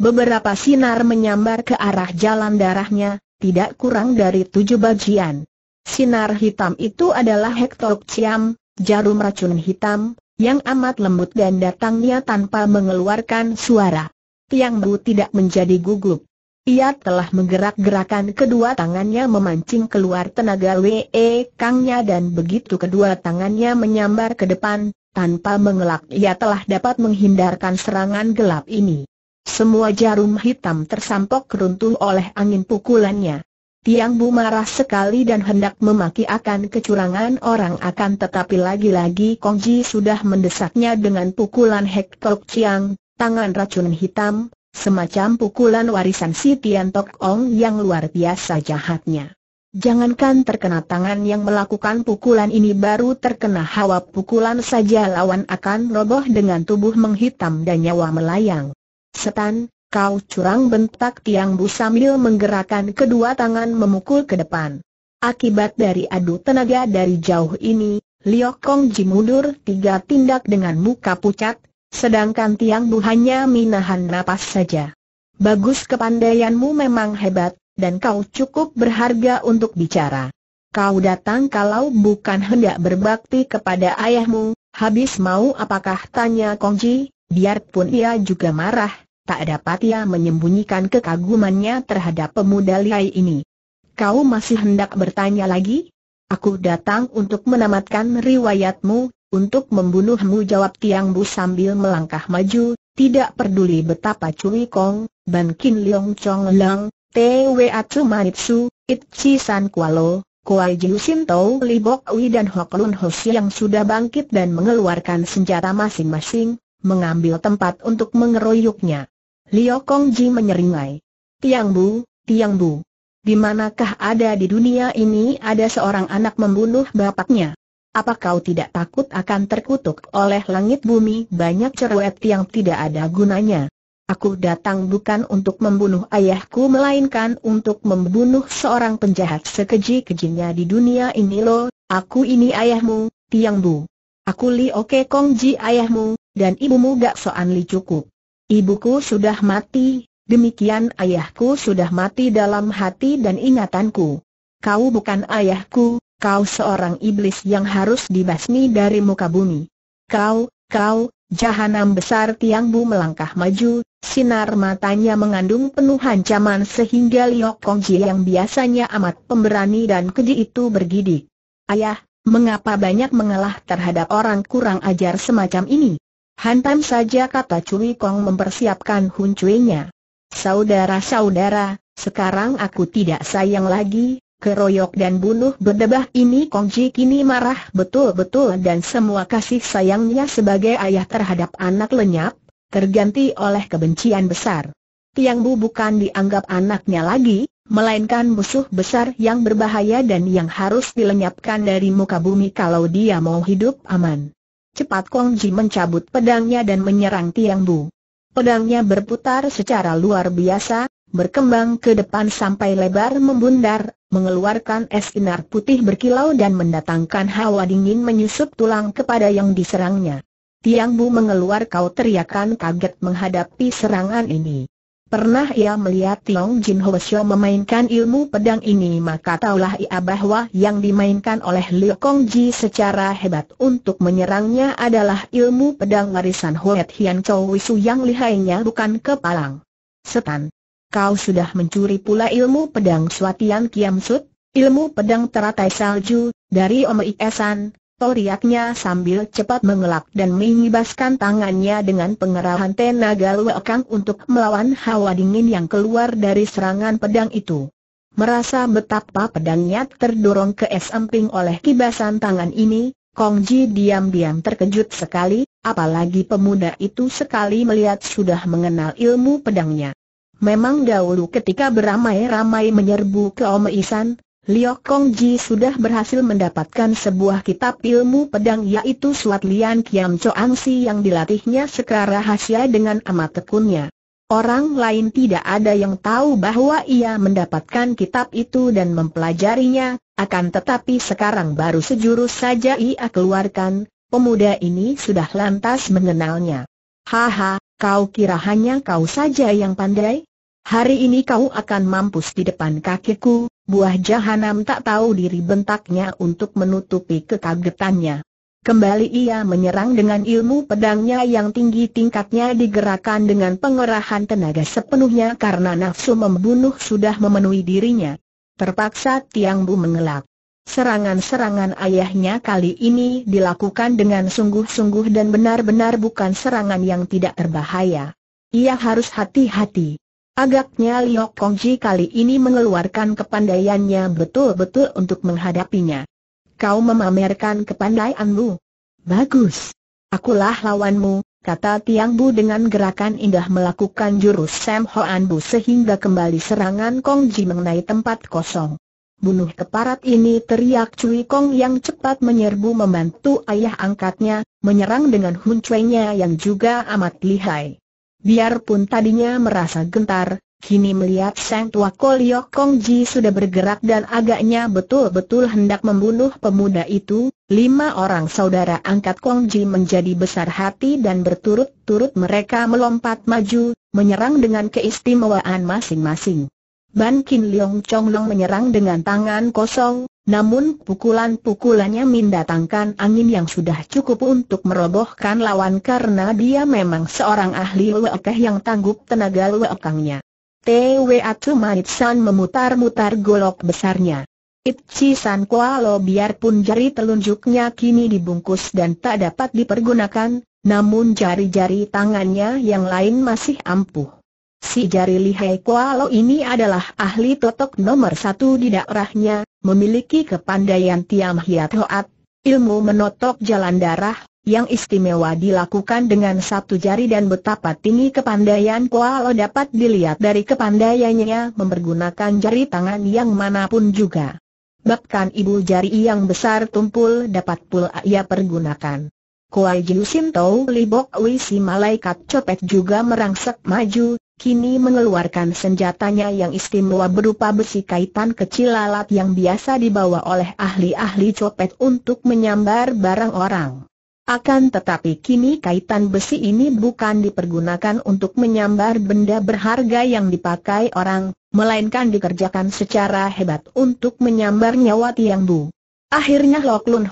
Beberapa sinar menyambar ke arah jalan darahnya, tidak kurang dari tujuh bagian. Sinar hitam itu adalah Hektok Ciam, jarum racun hitam, yang amat lembut dan datangnya tanpa mengeluarkan suara. Tiang Bu tidak menjadi gugup. Ia telah menggerak-gerakan kedua tangannya memancing keluar tenaga WE Kangnya dan begitu kedua tangannya menyambar ke depan, tanpa mengelak ia telah dapat menghindarkan serangan gelap ini. Semua jarum hitam tersampok keruntuh oleh angin pukulannya. Tiang Bu marah sekali dan hendak memaki akan kecurangan orang akan tetapi lagi-lagi Kongji sudah mendesaknya dengan pukulan Hek Tok Chiang, tangan racun hitam, semacam pukulan warisan si Tian Tok Ong yang luar biasa jahatnya. Jangankan terkena tangan yang melakukan pukulan ini baru terkena hawa pukulan saja lawan akan roboh dengan tubuh menghitam dan nyawa melayang. Setan, kau curang bentak Tiang Bu sambil menggerakkan kedua tangan memukul ke depan. Akibat dari adu tenaga dari jauh ini, Liu Kong Ji mundur tiga tindak dengan muka pucat, sedangkan Tiang Bu hanya minahan napas saja. Bagus kepandaianmu memang hebat, dan kau cukup berharga untuk bicara. Kau datang kalau bukan hendak berbakti kepada ayahmu, habis mau apakah tanya Kongji, biarpun ia juga marah, tak dapat ia menyembunyikan kekagumannya terhadap pemuda liai ini. Kau masih hendak bertanya lagi? Aku datang untuk menamatkan riwayatmu, untuk membunuhmu jawab Tiang Bu sambil melangkah maju, tidak peduli betapa Cui Kong, Ban Kin Leong Chong Leng, Twa Tsumanitsu, Itchi San Kualo, Kuai Jiu Sin Li Bok Ui dan Hok Lun Hoshi yang sudah bangkit dan mengeluarkan senjata masing-masing, mengambil tempat untuk mengeroyoknya. Liu Kong Ji menyeringai. Tiang Bu, Tiang Bu. Di manakah ada di dunia ini ada seorang anak membunuh bapaknya? Apa kau tidak takut akan terkutuk oleh langit bumi banyak cerewet yang tidak ada gunanya? Aku datang bukan untuk membunuh ayahku melainkan untuk membunuh seorang penjahat sekeji-kejinya di dunia ini lo. aku ini ayahmu, Tiang Bu. Aku Li Oke Kong Ji ayahmu, dan ibumu Gak Soan Li cukup. Ibuku sudah mati, demikian ayahku sudah mati dalam hati dan ingatanku. Kau bukan ayahku, kau seorang iblis yang harus dibasmi dari muka bumi. Kau, kau, Jahanam besar Tiang Bu melangkah maju, Sinar matanya mengandung penuh ancaman sehingga Liok Ji yang biasanya amat pemberani dan keji itu bergidik. Ayah, mengapa banyak mengalah terhadap orang kurang ajar semacam ini? Hantam saja kata Cui Kong mempersiapkan huncuinya. Saudara-saudara, sekarang aku tidak sayang lagi, keroyok dan bunuh berdebah ini Ji kini marah betul-betul dan semua kasih sayangnya sebagai ayah terhadap anak lenyap, terganti oleh kebencian besar. Tiang Bu bukan dianggap anaknya lagi, melainkan musuh besar yang berbahaya dan yang harus dilenyapkan dari muka bumi kalau dia mau hidup aman. Cepat Kong Ji mencabut pedangnya dan menyerang Tiang Bu. Pedangnya berputar secara luar biasa, berkembang ke depan sampai lebar membundar, mengeluarkan es sinar putih berkilau dan mendatangkan hawa dingin menyusup tulang kepada yang diserangnya. Tiang Bu mengeluar kau teriakan kaget menghadapi serangan ini. Pernah ia melihat Tiong Jin Ho Sio memainkan ilmu pedang ini maka taulah ia bahwa yang dimainkan oleh Liu Kong Ji secara hebat untuk menyerangnya adalah ilmu pedang warisan Hoet Hian Chow Wisu yang lihainya bukan kepalang. Setan, kau sudah mencuri pula ilmu pedang Suatian Kiam Sut, ilmu pedang teratai salju, dari Om Iesan, Teriaknya sambil cepat mengelak dan mengibaskan tangannya dengan pengerahan tenaga luakang untuk melawan hawa dingin yang keluar dari serangan pedang itu. Merasa betapa pedangnya terdorong ke samping oleh kibasan tangan ini, Kong Ji diam-diam terkejut sekali, apalagi pemuda itu sekali melihat sudah mengenal ilmu pedangnya. Memang dahulu ketika beramai-ramai menyerbu ke Omeisan, Liok Kong Ji sudah berhasil mendapatkan sebuah kitab ilmu pedang yaitu Suat Lian Kiam Choang Si yang dilatihnya secara rahasia dengan amat tekunnya. Orang lain tidak ada yang tahu bahwa ia mendapatkan kitab itu dan mempelajarinya, akan tetapi sekarang baru sejurus saja ia keluarkan, pemuda ini sudah lantas mengenalnya. Haha, kau kira hanya kau saja yang pandai? Hari ini kau akan mampus di depan kakiku, buah jahanam tak tahu diri bentaknya untuk menutupi kekagetannya. Kembali ia menyerang dengan ilmu pedangnya yang tinggi tingkatnya digerakkan dengan pengerahan tenaga sepenuhnya karena nafsu membunuh sudah memenuhi dirinya. Terpaksa Tiang Bu mengelak. Serangan-serangan ayahnya kali ini dilakukan dengan sungguh-sungguh dan benar-benar bukan serangan yang tidak terbahaya. Ia harus hati-hati. Agaknya Liok Kongji kali ini mengeluarkan kepandaiannya betul-betul untuk menghadapinya. Kau memamerkan kepandaianmu. Bagus. Akulah lawanmu, kata Tiang Bu dengan gerakan indah melakukan jurus Sam Hoan Bu sehingga kembali serangan Kongji mengenai tempat kosong. Bunuh keparat ini teriak Cui Kong yang cepat menyerbu membantu ayah angkatnya, menyerang dengan huncuenya yang juga amat lihai. Biarpun tadinya merasa gentar, kini melihat Sang Tua Kolio Kong Ji sudah bergerak dan agaknya betul-betul hendak membunuh pemuda itu, lima orang saudara angkat Kong Ji menjadi besar hati dan berturut-turut mereka melompat maju, menyerang dengan keistimewaan masing-masing. Ban Kin Leong Chong Long menyerang dengan tangan kosong, namun pukulan-pukulannya mendatangkan angin yang sudah cukup untuk merobohkan lawan karena dia memang seorang ahli luekeh yang tanggup tenaga Atu Manit San memutar-mutar golok besarnya. Itchi San Kualo biarpun jari telunjuknya kini dibungkus dan tak dapat dipergunakan, namun jari-jari tangannya yang lain masih ampuh. Si jari lihai Kualo ini adalah ahli totok nomor satu di daerahnya, memiliki kepandaian Tiam Hiat Hoat, ilmu menotok jalan darah, yang istimewa dilakukan dengan satu jari dan betapa tinggi kepandaian Kualo dapat dilihat dari kepandaiannya mempergunakan jari tangan yang manapun juga. Bahkan ibu jari yang besar tumpul dapat pula ia pergunakan. Kuai Jiu Sim Tau Libok Wei si malaikat copet juga merangsek maju, kini mengeluarkan senjatanya yang istimewa berupa besi kaitan kecil lalat yang biasa dibawa oleh ahli-ahli copet untuk menyambar barang orang. Akan tetapi kini kaitan besi ini bukan dipergunakan untuk menyambar benda berharga yang dipakai orang, melainkan dikerjakan secara hebat untuk menyambar nyawa Tiang Bu. Akhirnya Lok Lun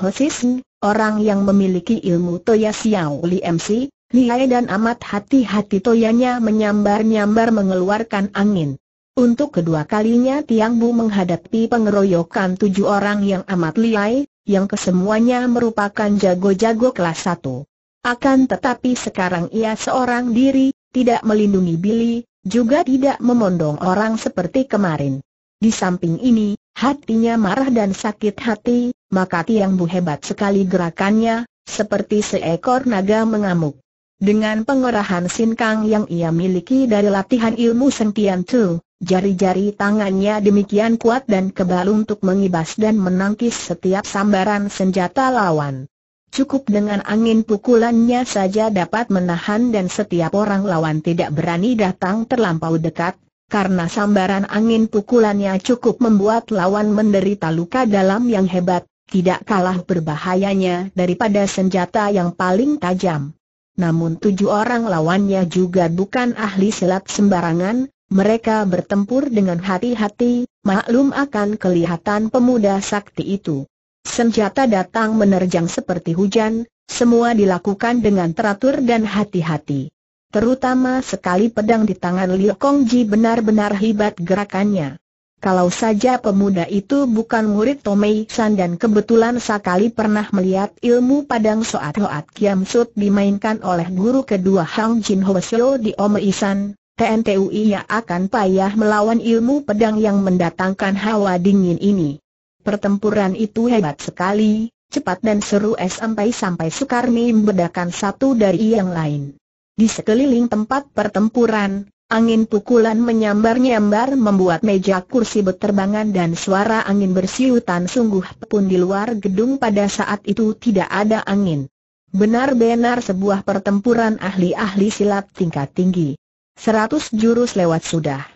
orang yang memiliki ilmu Toya Siau Li MC, Liai dan amat hati-hati toyanya menyambar-nyambar mengeluarkan angin. Untuk kedua kalinya Tiang Bu menghadapi pengeroyokan tujuh orang yang amat liai, yang kesemuanya merupakan jago-jago kelas satu. Akan tetapi sekarang ia seorang diri, tidak melindungi Billy, juga tidak memondong orang seperti kemarin. Di samping ini, Hatinya marah dan sakit hati, maka Tiang Bu hebat sekali gerakannya, seperti seekor naga mengamuk. Dengan pengerahan sinkang yang ia miliki dari latihan ilmu sentian tu, jari-jari tangannya demikian kuat dan kebal untuk mengibas dan menangkis setiap sambaran senjata lawan. Cukup dengan angin pukulannya saja dapat menahan dan setiap orang lawan tidak berani datang terlampau dekat, karena sambaran angin pukulannya cukup membuat lawan menderita luka dalam yang hebat, tidak kalah berbahayanya daripada senjata yang paling tajam. Namun tujuh orang lawannya juga bukan ahli silat sembarangan, mereka bertempur dengan hati-hati, maklum akan kelihatan pemuda sakti itu. Senjata datang menerjang seperti hujan, semua dilakukan dengan teratur dan hati-hati. Terutama sekali pedang di tangan Liu Kongji benar-benar hebat gerakannya. Kalau saja pemuda itu bukan murid Tomei San dan kebetulan sekali pernah melihat ilmu padang Soat Hoat Kiam Sut dimainkan oleh guru kedua Hang Jin Ho Seo di Omei San, TNTUI yang akan payah melawan ilmu pedang yang mendatangkan hawa dingin ini. Pertempuran itu hebat sekali, cepat dan seru sampai-sampai Sukarni membedakan satu dari yang lain. Di sekeliling tempat pertempuran, angin pukulan menyambar-nyambar membuat meja kursi berterbangan dan suara angin bersiutan sungguh pun di luar gedung pada saat itu tidak ada angin. Benar-benar sebuah pertempuran ahli-ahli silat tingkat tinggi. Seratus jurus lewat sudah.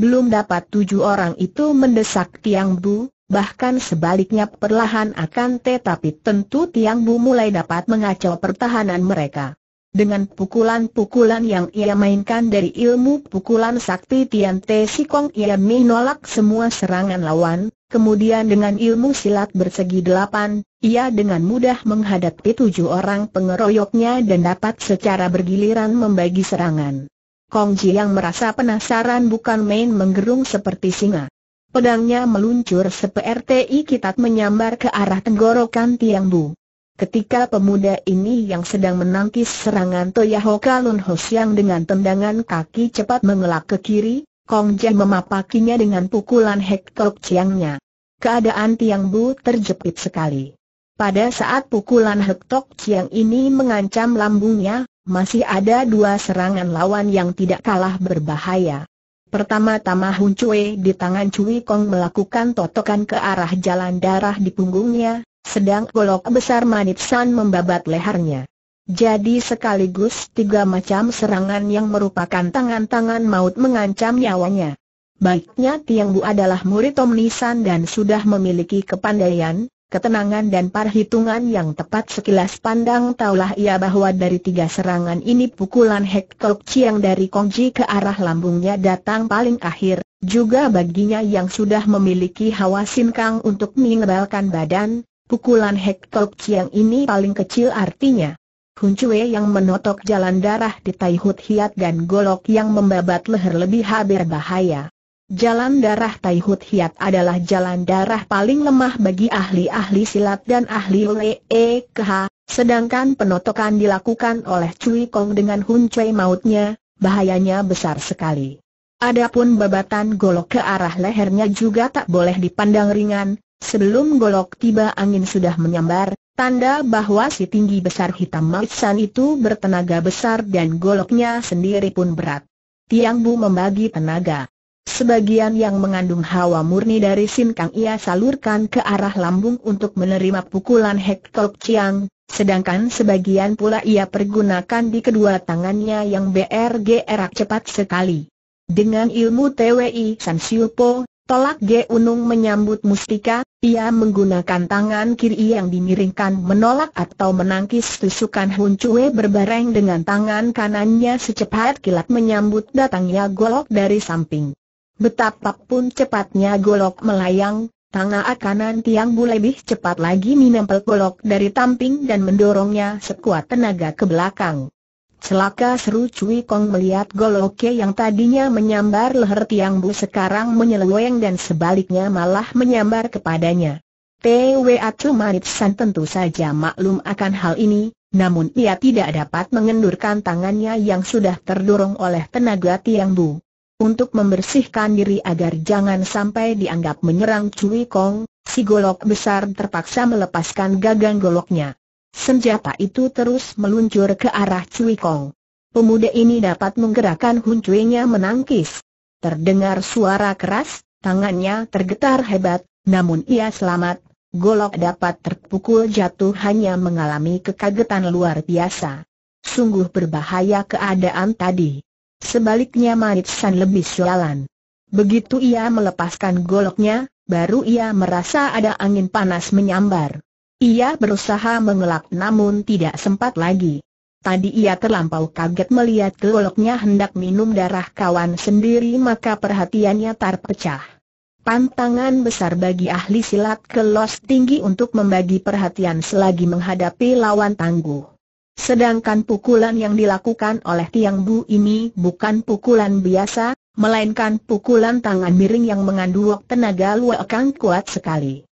Belum dapat tujuh orang itu mendesak Tiang Bu, bahkan sebaliknya perlahan akan tetapi tentu Tiang Bu mulai dapat mengacau pertahanan mereka. Dengan pukulan-pukulan yang ia mainkan dari ilmu pukulan sakti Tian Te Sikong ia menolak semua serangan lawan, kemudian dengan ilmu silat bersegi delapan, ia dengan mudah menghadapi tujuh orang pengeroyoknya dan dapat secara bergiliran membagi serangan. Kong Ji yang merasa penasaran bukan main menggerung seperti singa. Pedangnya meluncur seperti kitat menyambar ke arah tenggorokan Tiang Bu. Ketika pemuda ini yang sedang menangkis serangan Toyahoka Lun Ho dengan tendangan kaki cepat mengelak ke kiri, Kong Jian memapakinya dengan pukulan Hector Chiangnya. Keadaan Tiang Bu terjepit sekali. Pada saat pukulan Hector Chiang ini mengancam lambungnya, masih ada dua serangan lawan yang tidak kalah berbahaya. Pertama-tama Hun Cui di tangan Cui Kong melakukan totokan ke arah jalan darah di punggungnya, sedang golok besar Manitsan membabat lehernya. Jadi sekaligus tiga macam serangan yang merupakan tangan-tangan maut mengancam nyawanya. Baiknya Tiang Bu adalah murid Om Nisan dan sudah memiliki kepandaian, ketenangan dan perhitungan yang tepat sekilas pandang taulah ia bahwa dari tiga serangan ini pukulan Hektok Chiang dari Kongji ke arah lambungnya datang paling akhir, juga baginya yang sudah memiliki hawa sinkang untuk mengebalkan badan, Pukulan Hektok Chiang ini paling kecil artinya. Hun Chue yang menotok jalan darah di Tai Hut Hiat dan golok yang membabat leher lebih habis bahaya. Jalan darah Tai Hut Hiat adalah jalan darah paling lemah bagi ahli-ahli silat dan ahli LEKH, sedangkan penotokan dilakukan oleh Cui Kong dengan Hun Chue mautnya, bahayanya besar sekali. Adapun babatan golok ke arah lehernya juga tak boleh dipandang ringan, Sebelum golok tiba angin sudah menyambar, tanda bahwa si tinggi besar hitam Maitsan itu bertenaga besar dan goloknya sendiri pun berat. Tiang Bu membagi tenaga. Sebagian yang mengandung hawa murni dari Sin Kang ia salurkan ke arah lambung untuk menerima pukulan Hektok Chiang, Sedangkan sebagian pula ia pergunakan di kedua tangannya yang BRG erak cepat sekali. Dengan ilmu TWI San Po, tolak G Unung menyambut mustika, ia menggunakan tangan kiri yang dimiringkan menolak atau menangkis tusukan Hun Cue berbareng dengan tangan kanannya secepat kilat menyambut datangnya golok dari samping. Betapapun cepatnya golok melayang, tangan kanan Tiang Bu lebih cepat lagi menempel golok dari tamping dan mendorongnya sekuat tenaga ke belakang. Celaka seru Cui Kong melihat Goloke yang tadinya menyambar leher Tiang Bu sekarang menyeleweng dan sebaliknya malah menyambar kepadanya. T.W.A. cuma tentu saja maklum akan hal ini, namun ia tidak dapat mengendurkan tangannya yang sudah terdorong oleh tenaga Tiang Bu. Untuk membersihkan diri agar jangan sampai dianggap menyerang Cui Kong, si golok besar terpaksa melepaskan gagang goloknya. Senjata itu terus meluncur ke arah Cui Kong. Pemuda ini dapat menggerakkan huncuinya menangkis. Terdengar suara keras, tangannya tergetar hebat, namun ia selamat. Golok dapat terpukul jatuh hanya mengalami kekagetan luar biasa. Sungguh berbahaya keadaan tadi. Sebaliknya Manit San lebih sialan. Begitu ia melepaskan goloknya, baru ia merasa ada angin panas menyambar. Ia berusaha mengelak namun tidak sempat lagi. Tadi ia terlampau kaget melihat goloknya hendak minum darah kawan sendiri maka perhatiannya terpecah. Pantangan besar bagi ahli silat kelos tinggi untuk membagi perhatian selagi menghadapi lawan tangguh. Sedangkan pukulan yang dilakukan oleh Tiang Bu ini bukan pukulan biasa, melainkan pukulan tangan miring yang mengandung tenaga luakang kuat sekali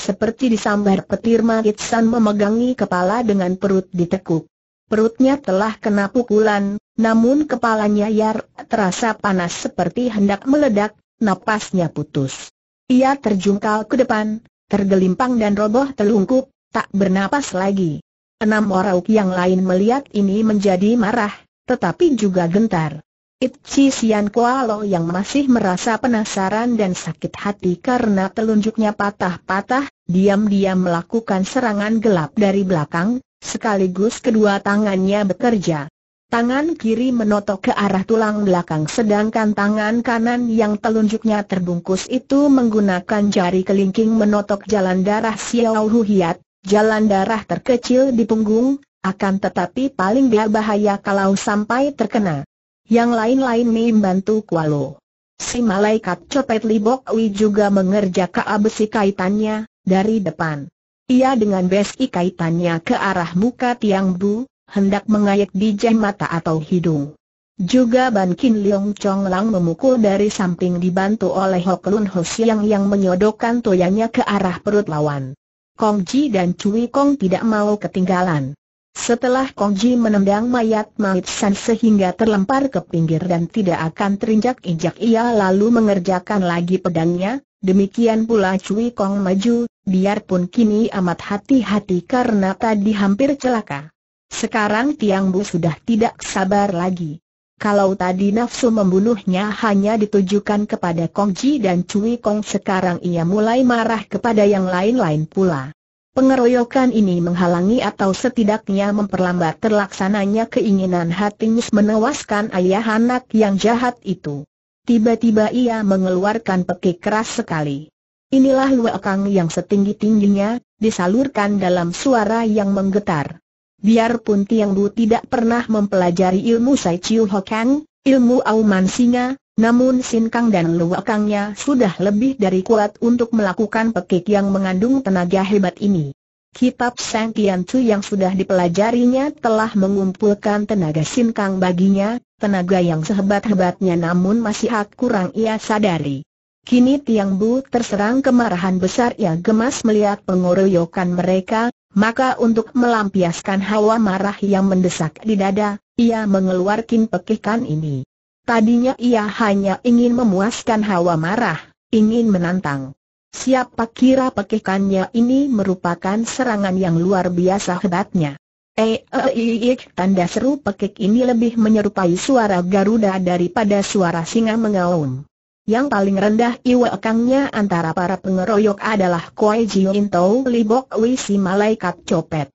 seperti disambar petir San memegangi kepala dengan perut ditekuk. Perutnya telah kena pukulan, namun kepalanya Yar terasa panas seperti hendak meledak, napasnya putus. Ia terjungkal ke depan, tergelimpang dan roboh telungkup, tak bernapas lagi. Enam orang yang lain melihat ini menjadi marah, tetapi juga gentar. Itchi Sian Kualo yang masih merasa penasaran dan sakit hati karena telunjuknya patah-patah, diam-diam melakukan serangan gelap dari belakang, sekaligus kedua tangannya bekerja. Tangan kiri menotok ke arah tulang belakang sedangkan tangan kanan yang telunjuknya terbungkus itu menggunakan jari kelingking menotok jalan darah Xiao Ruhiat, jalan darah terkecil di punggung, akan tetapi paling bahaya kalau sampai terkena. Yang lain-lain bantu Kualo. Si malaikat copet Libok Wi juga mengerjakan abesi kaitannya, dari depan. Ia dengan besi kaitannya ke arah muka Tiang Bu, hendak mengayak di mata atau hidung. Juga Ban Kin Leong Chong Lang memukul dari samping dibantu oleh Hok Lun Ho Siang yang menyodokkan toyanya ke arah perut lawan. Kong Ji dan Cui Kong tidak mau ketinggalan. Setelah Kongji menendang mayat Mait San sehingga terlempar ke pinggir dan tidak akan terinjak-injak ia lalu mengerjakan lagi pedangnya, demikian pula Cui Kong maju, biarpun kini amat hati-hati karena tadi hampir celaka. Sekarang Tiang Bu sudah tidak sabar lagi. Kalau tadi nafsu membunuhnya hanya ditujukan kepada Kongji dan Cui Kong sekarang ia mulai marah kepada yang lain-lain pula. Pengeroyokan ini menghalangi atau setidaknya memperlambat terlaksananya keinginan hatinya menewaskan ayah anak yang jahat itu. Tiba-tiba ia mengeluarkan pekik keras sekali. Inilah luakang yang setinggi-tingginya, disalurkan dalam suara yang menggetar. Biarpun Tiang Bu tidak pernah mempelajari ilmu Sai Chiu Hokang, ilmu Auman Singa, namun Sin Kang dan Luakangnya sudah lebih dari kuat untuk melakukan pekik yang mengandung tenaga hebat ini. Kitab Sang Kian Chu yang sudah dipelajarinya telah mengumpulkan tenaga Sin Kang baginya, tenaga yang sehebat-hebatnya namun masih kurang ia sadari. Kini Tiang Bu terserang kemarahan besar ia gemas melihat pengoroyokan mereka, maka untuk melampiaskan hawa marah yang mendesak di dada, ia mengeluarkan pekikan ini. Tadinya ia hanya ingin memuaskan hawa marah, ingin menantang. Siapa kira pekikannya ini merupakan serangan yang luar biasa hebatnya. Eik eh, eh, eh, tanda seru pekik ini lebih menyerupai suara Garuda daripada suara singa mengaum. Yang paling rendah iwakangnya antara para pengeroyok adalah Koi Jiu Intou Libok Wisi Malaikat Copet.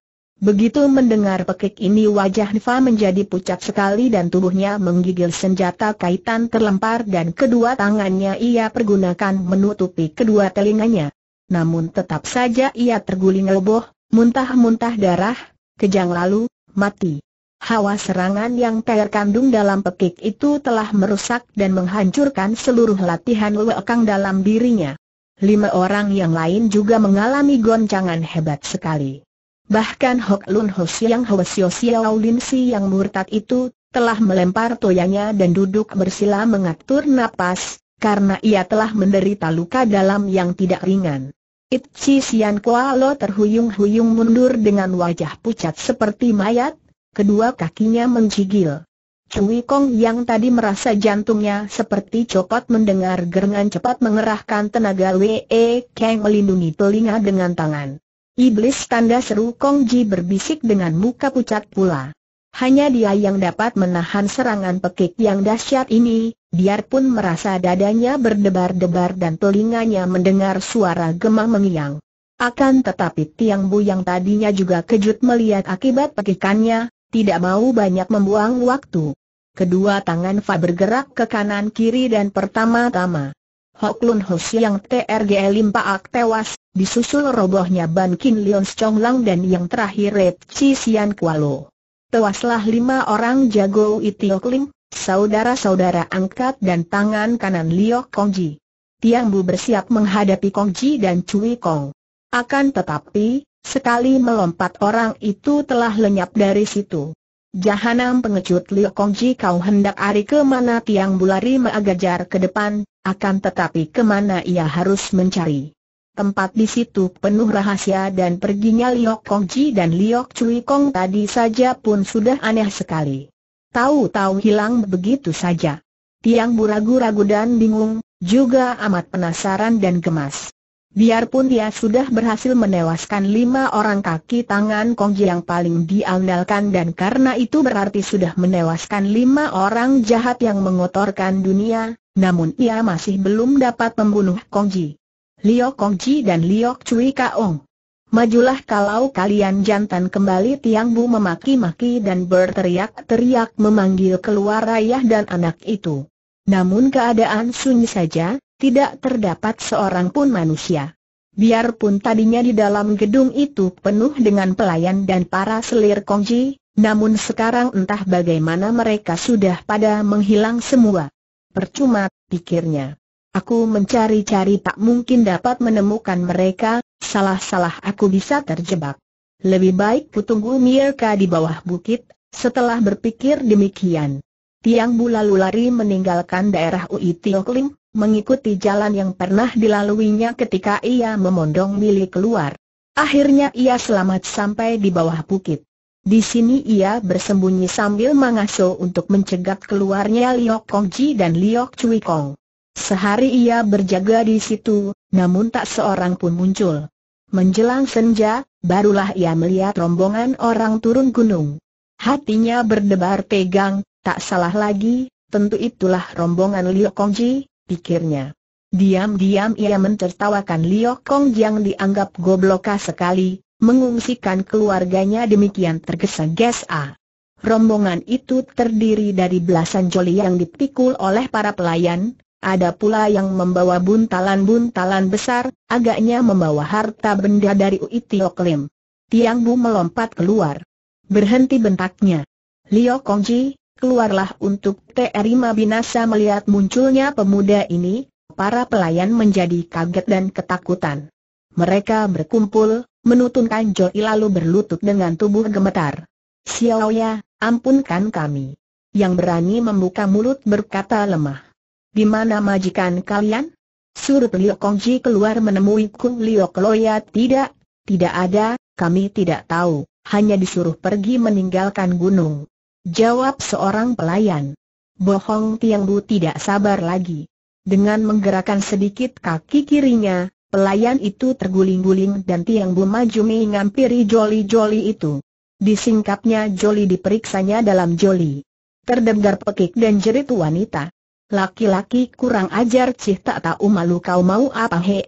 Begitu mendengar pekik ini wajah Nifa menjadi pucat sekali dan tubuhnya menggigil senjata kaitan terlempar dan kedua tangannya ia pergunakan menutupi kedua telinganya. Namun tetap saja ia terguling roboh, muntah-muntah darah, kejang lalu, mati. Hawa serangan yang terkandung dalam pekik itu telah merusak dan menghancurkan seluruh latihan lewekang dalam dirinya. Lima orang yang lain juga mengalami goncangan hebat sekali. Bahkan Hok Lun Ho Siang Ho Sio Lin Si yang murtad itu, telah melempar toyanya dan duduk bersila mengatur napas, karena ia telah menderita luka dalam yang tidak ringan. Chi Sian Kua Lo terhuyung-huyung mundur dengan wajah pucat seperti mayat, kedua kakinya mencigil. Cui Kong yang tadi merasa jantungnya seperti copot mendengar gerengan cepat mengerahkan tenaga Wei Kang melindungi telinga dengan tangan. Iblis tanda seru Kong Ji berbisik dengan muka pucat pula. Hanya dia yang dapat menahan serangan pekik yang dahsyat ini, biarpun merasa dadanya berdebar-debar dan telinganya mendengar suara gemah mengiang. Akan tetapi Tiang Bu yang tadinya juga kejut melihat akibat pekikannya, tidak mau banyak membuang waktu. Kedua tangan Fa bergerak ke kanan kiri dan pertama-tama Hok Lun Ho yang TRG Limpaak tewas, disusul robohnya Ban Kin Leon Chong Lang dan yang terakhir Red Chi Sian Kualo. Tewaslah lima orang jago Itiok Lim, saudara-saudara angkat dan tangan kanan Liok Kong Ji. Tiang Bu bersiap menghadapi Kong Ji dan Cui Kong. Akan tetapi, sekali melompat orang itu telah lenyap dari situ. Jahanam pengecut Liu Kongji kau hendak ari ke mana tiang bulari meagajar ke depan, akan tetapi kemana ia harus mencari. Tempat di situ penuh rahasia dan perginya Liu Kongji dan Liok Cui Kong tadi saja pun sudah aneh sekali. Tahu-tahu hilang begitu saja. Tiang buragu ragu dan bingung, juga amat penasaran dan gemas. Biarpun dia sudah berhasil menewaskan lima orang kaki tangan Kongji yang paling diandalkan dan karena itu berarti sudah menewaskan lima orang jahat yang mengotorkan dunia, namun ia masih belum dapat membunuh Kongji. Liok Kongji dan Liok Cui Kaong. Majulah kalau kalian jantan kembali Tiang Bu memaki-maki dan berteriak-teriak memanggil keluar ayah dan anak itu. Namun keadaan sunyi saja, tidak terdapat seorang pun manusia. Biarpun tadinya di dalam gedung itu penuh dengan pelayan dan para selir kongji, namun sekarang entah bagaimana mereka sudah pada menghilang semua. Percuma, pikirnya. Aku mencari-cari tak mungkin dapat menemukan mereka, salah-salah aku bisa terjebak. Lebih baik kutunggu Mirka di bawah bukit, setelah berpikir demikian. Tiang Bu lalu lari meninggalkan daerah Ui Tiokling, mengikuti jalan yang pernah dilaluinya ketika ia memondong Billy keluar. Akhirnya ia selamat sampai di bawah bukit. Di sini ia bersembunyi sambil mengasuh untuk mencegat keluarnya Liok Ji dan Liok Cui Kong. Sehari ia berjaga di situ, namun tak seorang pun muncul. Menjelang senja, barulah ia melihat rombongan orang turun gunung. Hatinya berdebar pegang, tak salah lagi, tentu itulah rombongan Liok Ji, pikirnya. Diam-diam ia mentertawakan Lio Kong yang dianggap gobloka sekali, mengungsikan keluarganya demikian tergesa-gesa. Rombongan itu terdiri dari belasan joli yang dipikul oleh para pelayan, ada pula yang membawa buntalan-buntalan besar, agaknya membawa harta benda dari Ui Tio Klim. Tiang Bu melompat keluar. Berhenti bentaknya. Lio Ji keluarlah untuk terima binasa melihat munculnya pemuda ini, para pelayan menjadi kaget dan ketakutan. Mereka berkumpul, menutunkan Joi lalu berlutut dengan tubuh gemetar. Xiaoya, ampunkan kami. Yang berani membuka mulut berkata lemah. Di mana majikan kalian? Surut Liu Kongji keluar menemui Kung Liu Kloya tidak, tidak ada, kami tidak tahu, hanya disuruh pergi meninggalkan gunung. Jawab seorang pelayan. Bohong Tiang Bu tidak sabar lagi. Dengan menggerakkan sedikit kaki kirinya, pelayan itu terguling-guling dan Tiang Bu maju mengampiri joli-joli itu. Disingkapnya joli diperiksanya dalam joli. Terdengar pekik dan jerit wanita. Laki-laki kurang ajar cih tak tahu malu kau mau apa he,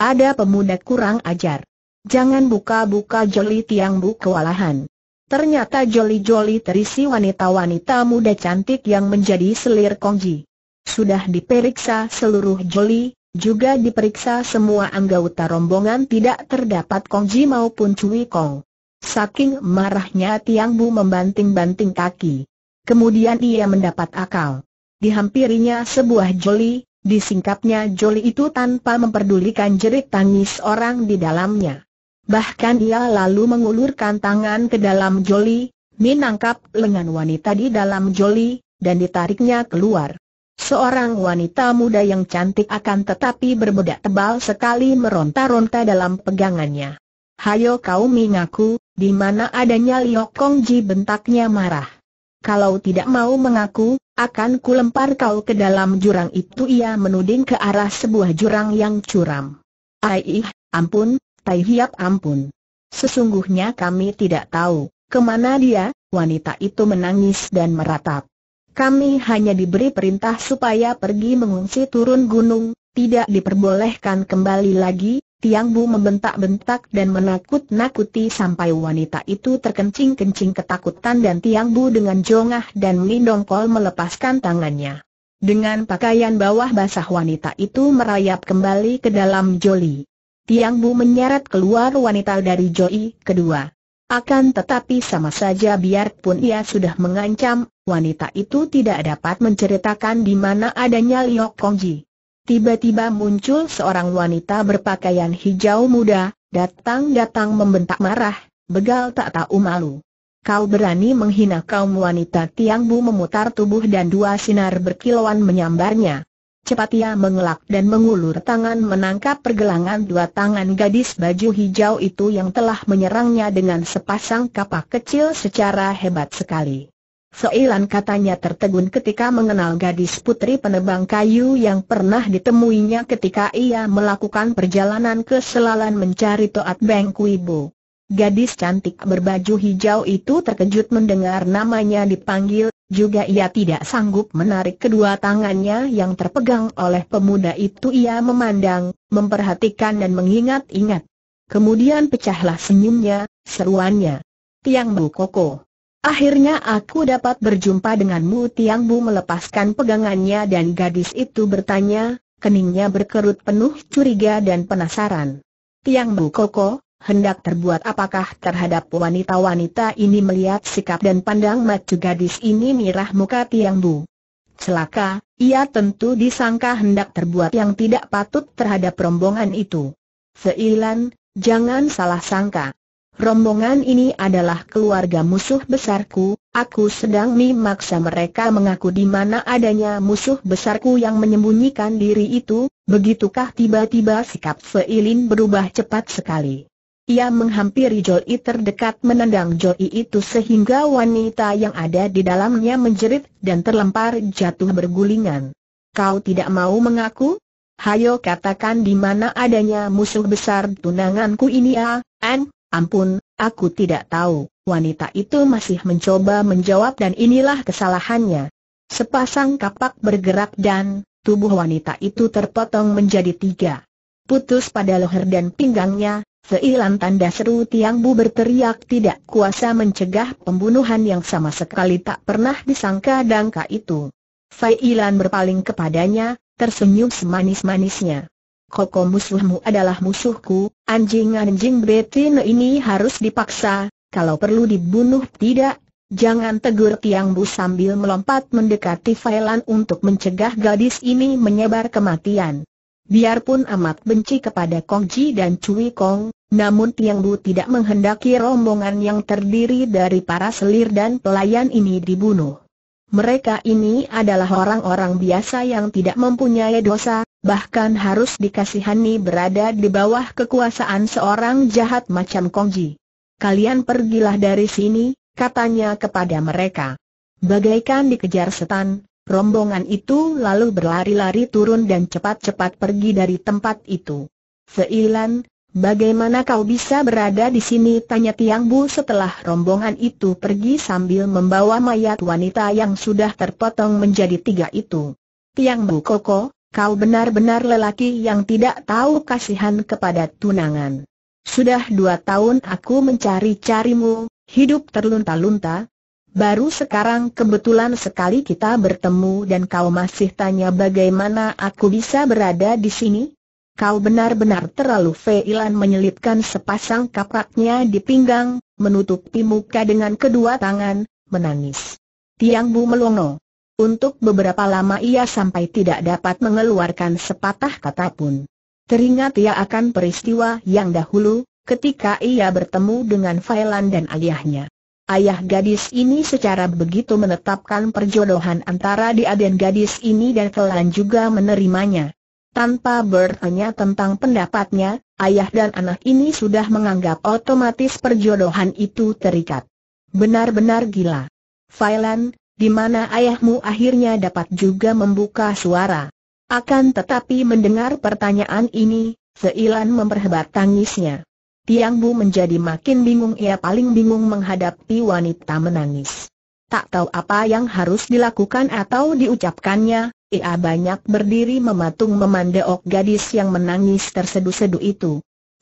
ada pemuda kurang ajar. Jangan buka-buka joli Tiang Bu kewalahan. Ternyata joli-joli terisi wanita-wanita muda cantik yang menjadi selir kongji. Sudah diperiksa seluruh joli, juga diperiksa semua anggota rombongan tidak terdapat kongji maupun cui kong. Saking marahnya Tiang Bu membanting-banting kaki. Kemudian ia mendapat akal. Dihampirinya sebuah joli, disingkapnya joli itu tanpa memperdulikan jerit tangis orang di dalamnya. Bahkan ia lalu mengulurkan tangan ke dalam joli, menangkap lengan wanita di dalam joli, dan ditariknya keluar. Seorang wanita muda yang cantik akan tetapi berbeda tebal sekali meronta-ronta dalam pegangannya. Hayo kau mengaku, di mana adanya Liok Kong Ji bentaknya marah. Kalau tidak mau mengaku, akan kulempar kau ke dalam jurang itu ia menuding ke arah sebuah jurang yang curam. Aih, ampun, Tai Hiap ampun. Sesungguhnya kami tidak tahu, kemana dia, wanita itu menangis dan meratap. Kami hanya diberi perintah supaya pergi mengungsi turun gunung, tidak diperbolehkan kembali lagi, Tiang Bu membentak-bentak dan menakut-nakuti sampai wanita itu terkencing-kencing ketakutan dan Tiang Bu dengan jongah dan melindongkol melepaskan tangannya. Dengan pakaian bawah basah wanita itu merayap kembali ke dalam joli. Tiang Bu menyeret keluar wanita dari Joy kedua. Akan tetapi sama saja biarpun ia sudah mengancam, wanita itu tidak dapat menceritakan di mana adanya Liok Kongji. Tiba-tiba muncul seorang wanita berpakaian hijau muda, datang-datang membentak marah, begal tak tahu malu. Kau berani menghina kaum wanita Tiang Bu memutar tubuh dan dua sinar berkilauan menyambarnya. Cepat ia mengelak dan mengulur tangan menangkap pergelangan dua tangan gadis baju hijau itu yang telah menyerangnya dengan sepasang kapak kecil secara hebat sekali. Seilan katanya tertegun ketika mengenal gadis putri penebang kayu yang pernah ditemuinya ketika ia melakukan perjalanan ke selalan mencari Toat Beng Kuibu. Gadis cantik berbaju hijau itu terkejut mendengar namanya dipanggil juga ia tidak sanggup menarik kedua tangannya yang terpegang oleh pemuda itu ia memandang, memperhatikan dan mengingat-ingat. Kemudian pecahlah senyumnya, seruannya. Tiang Bu Koko. Akhirnya aku dapat berjumpa denganmu Tiang Bu melepaskan pegangannya dan gadis itu bertanya, keningnya berkerut penuh curiga dan penasaran. Tiang Bu Koko, hendak terbuat apakah terhadap wanita-wanita ini melihat sikap dan pandang mata gadis ini mirah muka Tiang Bu. Celaka, ia tentu disangka hendak terbuat yang tidak patut terhadap rombongan itu. Seilan, jangan salah sangka. Rombongan ini adalah keluarga musuh besarku, aku sedang memaksa mereka mengaku di mana adanya musuh besarku yang menyembunyikan diri itu, begitukah tiba-tiba sikap Feilin berubah cepat sekali. Ia menghampiri Joi terdekat menendang Joi itu sehingga wanita yang ada di dalamnya menjerit dan terlempar jatuh bergulingan. Kau tidak mau mengaku? Hayo katakan di mana adanya musuh besar tunanganku ini ya, An, ampun, aku tidak tahu. Wanita itu masih mencoba menjawab dan inilah kesalahannya. Sepasang kapak bergerak dan tubuh wanita itu terpotong menjadi tiga. Putus pada leher dan pinggangnya, Seilan tanda seru Tiang Bu berteriak tidak kuasa mencegah pembunuhan yang sama sekali tak pernah disangka-dangka itu. Seilan berpaling kepadanya, tersenyum semanis-manisnya. Koko musuhmu adalah musuhku, anjing-anjing betin ini harus dipaksa, kalau perlu dibunuh tidak. Jangan tegur Tiang Bu sambil melompat mendekati Failan untuk mencegah gadis ini menyebar kematian. Biarpun amat benci kepada Kong Ji dan Cui Kong, namun Tiang Bu tidak menghendaki rombongan yang terdiri dari para selir dan pelayan ini dibunuh. Mereka ini adalah orang-orang biasa yang tidak mempunyai dosa, bahkan harus dikasihani berada di bawah kekuasaan seorang jahat macam Kong Ji. Kalian pergilah dari sini, katanya kepada mereka. Bagaikan dikejar setan, Rombongan itu lalu berlari-lari turun dan cepat-cepat pergi dari tempat itu. Seilan, bagaimana kau bisa berada di sini? Tanya Tiang Bu setelah rombongan itu pergi sambil membawa mayat wanita yang sudah terpotong menjadi tiga itu. Tiang Bu Koko, kau benar-benar lelaki yang tidak tahu kasihan kepada tunangan. Sudah dua tahun aku mencari-carimu, hidup terlunta-lunta, Baru sekarang kebetulan sekali kita bertemu dan kau masih tanya bagaimana aku bisa berada di sini? Kau benar-benar terlalu feilan menyelipkan sepasang kapaknya di pinggang, menutupi muka dengan kedua tangan, menangis. Tiang Bu melongo. Untuk beberapa lama ia sampai tidak dapat mengeluarkan sepatah kata pun. Teringat ia akan peristiwa yang dahulu, ketika ia bertemu dengan Failan dan ayahnya. Ayah gadis ini secara begitu menetapkan perjodohan antara dia dan gadis ini dan Kelan juga menerimanya. Tanpa bertanya tentang pendapatnya, ayah dan anak ini sudah menganggap otomatis perjodohan itu terikat. Benar-benar gila. Failan, di mana ayahmu akhirnya dapat juga membuka suara. Akan tetapi mendengar pertanyaan ini, Seilan memperhebat tangisnya. Tiang Bu menjadi makin bingung ia paling bingung menghadapi wanita menangis. Tak tahu apa yang harus dilakukan atau diucapkannya, ia banyak berdiri mematung memandeok gadis yang menangis tersedu-sedu itu.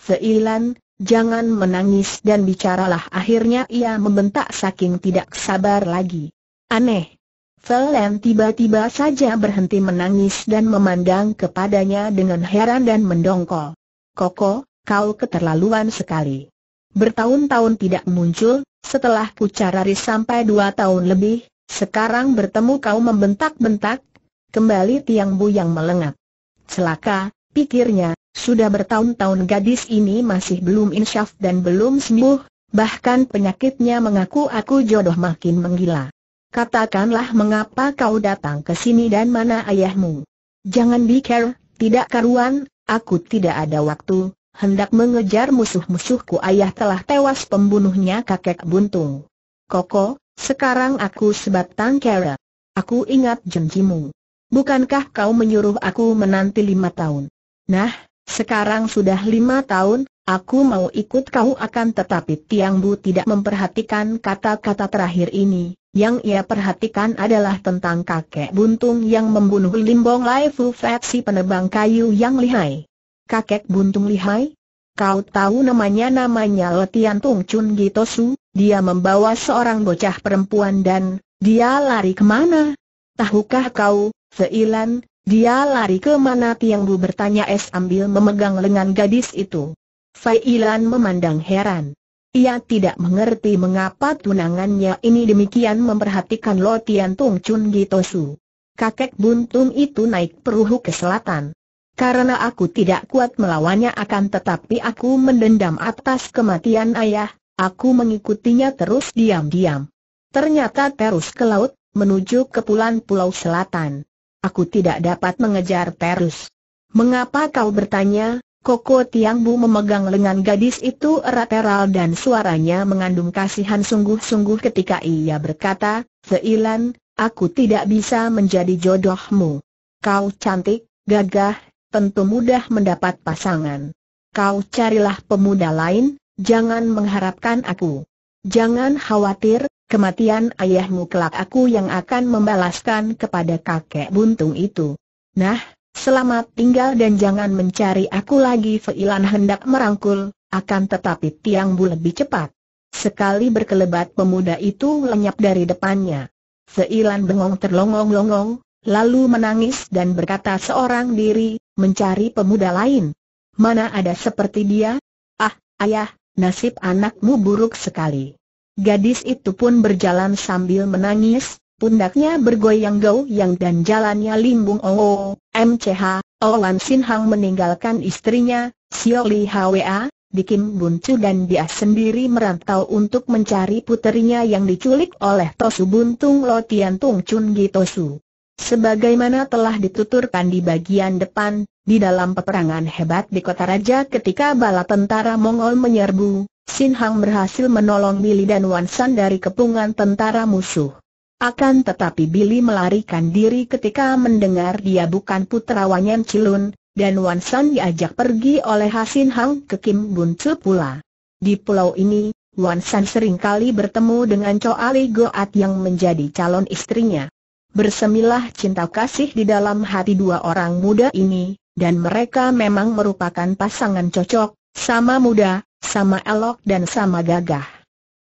Seilan, jangan menangis dan bicaralah akhirnya ia membentak saking tidak sabar lagi. Aneh. Velen tiba-tiba saja berhenti menangis dan memandang kepadanya dengan heran dan mendongkol. Koko, kau keterlaluan sekali. Bertahun-tahun tidak muncul, setelah ku carari sampai dua tahun lebih, sekarang bertemu kau membentak-bentak, kembali tiang bu yang melengat. Celaka, pikirnya, sudah bertahun-tahun gadis ini masih belum insyaf dan belum sembuh, bahkan penyakitnya mengaku-aku jodoh makin menggila. Katakanlah mengapa kau datang ke sini dan mana ayahmu. Jangan bicara, tidak karuan, aku tidak ada waktu, hendak mengejar musuh-musuhku ayah telah tewas pembunuhnya kakek buntung. Koko, sekarang aku sebatang kera. Aku ingat janjimu. Bukankah kau menyuruh aku menanti lima tahun? Nah, sekarang sudah lima tahun, aku mau ikut kau akan tetapi Tiang Bu tidak memperhatikan kata-kata terakhir ini. Yang ia perhatikan adalah tentang kakek buntung yang membunuh Limbong Lai Fu Fat si penebang kayu yang lihai kakek buntung lihai? Kau tahu namanya-namanya Letian Tung Chun Gitosu, dia membawa seorang bocah perempuan dan, dia lari kemana? Tahukah kau, Seilan, dia lari kemana Tiang Bu bertanya Es ambil memegang lengan gadis itu. Seilan memandang heran. Ia tidak mengerti mengapa tunangannya ini demikian memperhatikan Lotian Tung Chun Gitosu. Kakek buntung itu naik perahu ke selatan. Karena aku tidak kuat melawannya akan tetapi aku mendendam atas kematian ayah, aku mengikutinya terus diam-diam. Ternyata terus ke laut, menuju ke pulau pulau selatan. Aku tidak dapat mengejar terus. Mengapa kau bertanya, Koko Tiangbu memegang lengan gadis itu erat-erat dan suaranya mengandung kasihan sungguh-sungguh ketika ia berkata, Seilan, aku tidak bisa menjadi jodohmu. Kau cantik, gagah, tentu mudah mendapat pasangan. Kau carilah pemuda lain, jangan mengharapkan aku. Jangan khawatir, kematian ayahmu kelak aku yang akan membalaskan kepada kakek buntung itu. Nah, selamat tinggal dan jangan mencari aku lagi Feilan hendak merangkul, akan tetapi Tiang Bu lebih cepat. Sekali berkelebat pemuda itu lenyap dari depannya. Feilan bengong terlongong-longong, Lalu menangis dan berkata seorang diri, mencari pemuda lain. Mana ada seperti dia? Ah, ayah, nasib anakmu buruk sekali. Gadis itu pun berjalan sambil menangis, pundaknya bergoyang-goyang dan jalannya limbung oh, oh MCH, Olan oh, Sin Hang meninggalkan istrinya, Sioli Li Hwa, Dikim Bun dan dia sendiri merantau untuk mencari puterinya yang diculik oleh Tosu Buntung Lo Tian Tung Chun Gi Tosu. Sebagaimana telah dituturkan di bagian depan, di dalam peperangan hebat di kota raja ketika bala tentara Mongol menyerbu, Sin Hang berhasil menolong Billy dan Wan San dari kepungan tentara musuh. Akan tetapi Billy melarikan diri ketika mendengar dia bukan putra Wanyan Cilun, dan Wan San diajak pergi oleh Hasin Hang ke Kim Bun pula. Di pulau ini, Wan San seringkali bertemu dengan Choa Li Goat yang menjadi calon istrinya. Bersemilah cinta kasih di dalam hati dua orang muda ini, dan mereka memang merupakan pasangan cocok, sama muda, sama elok dan sama gagah.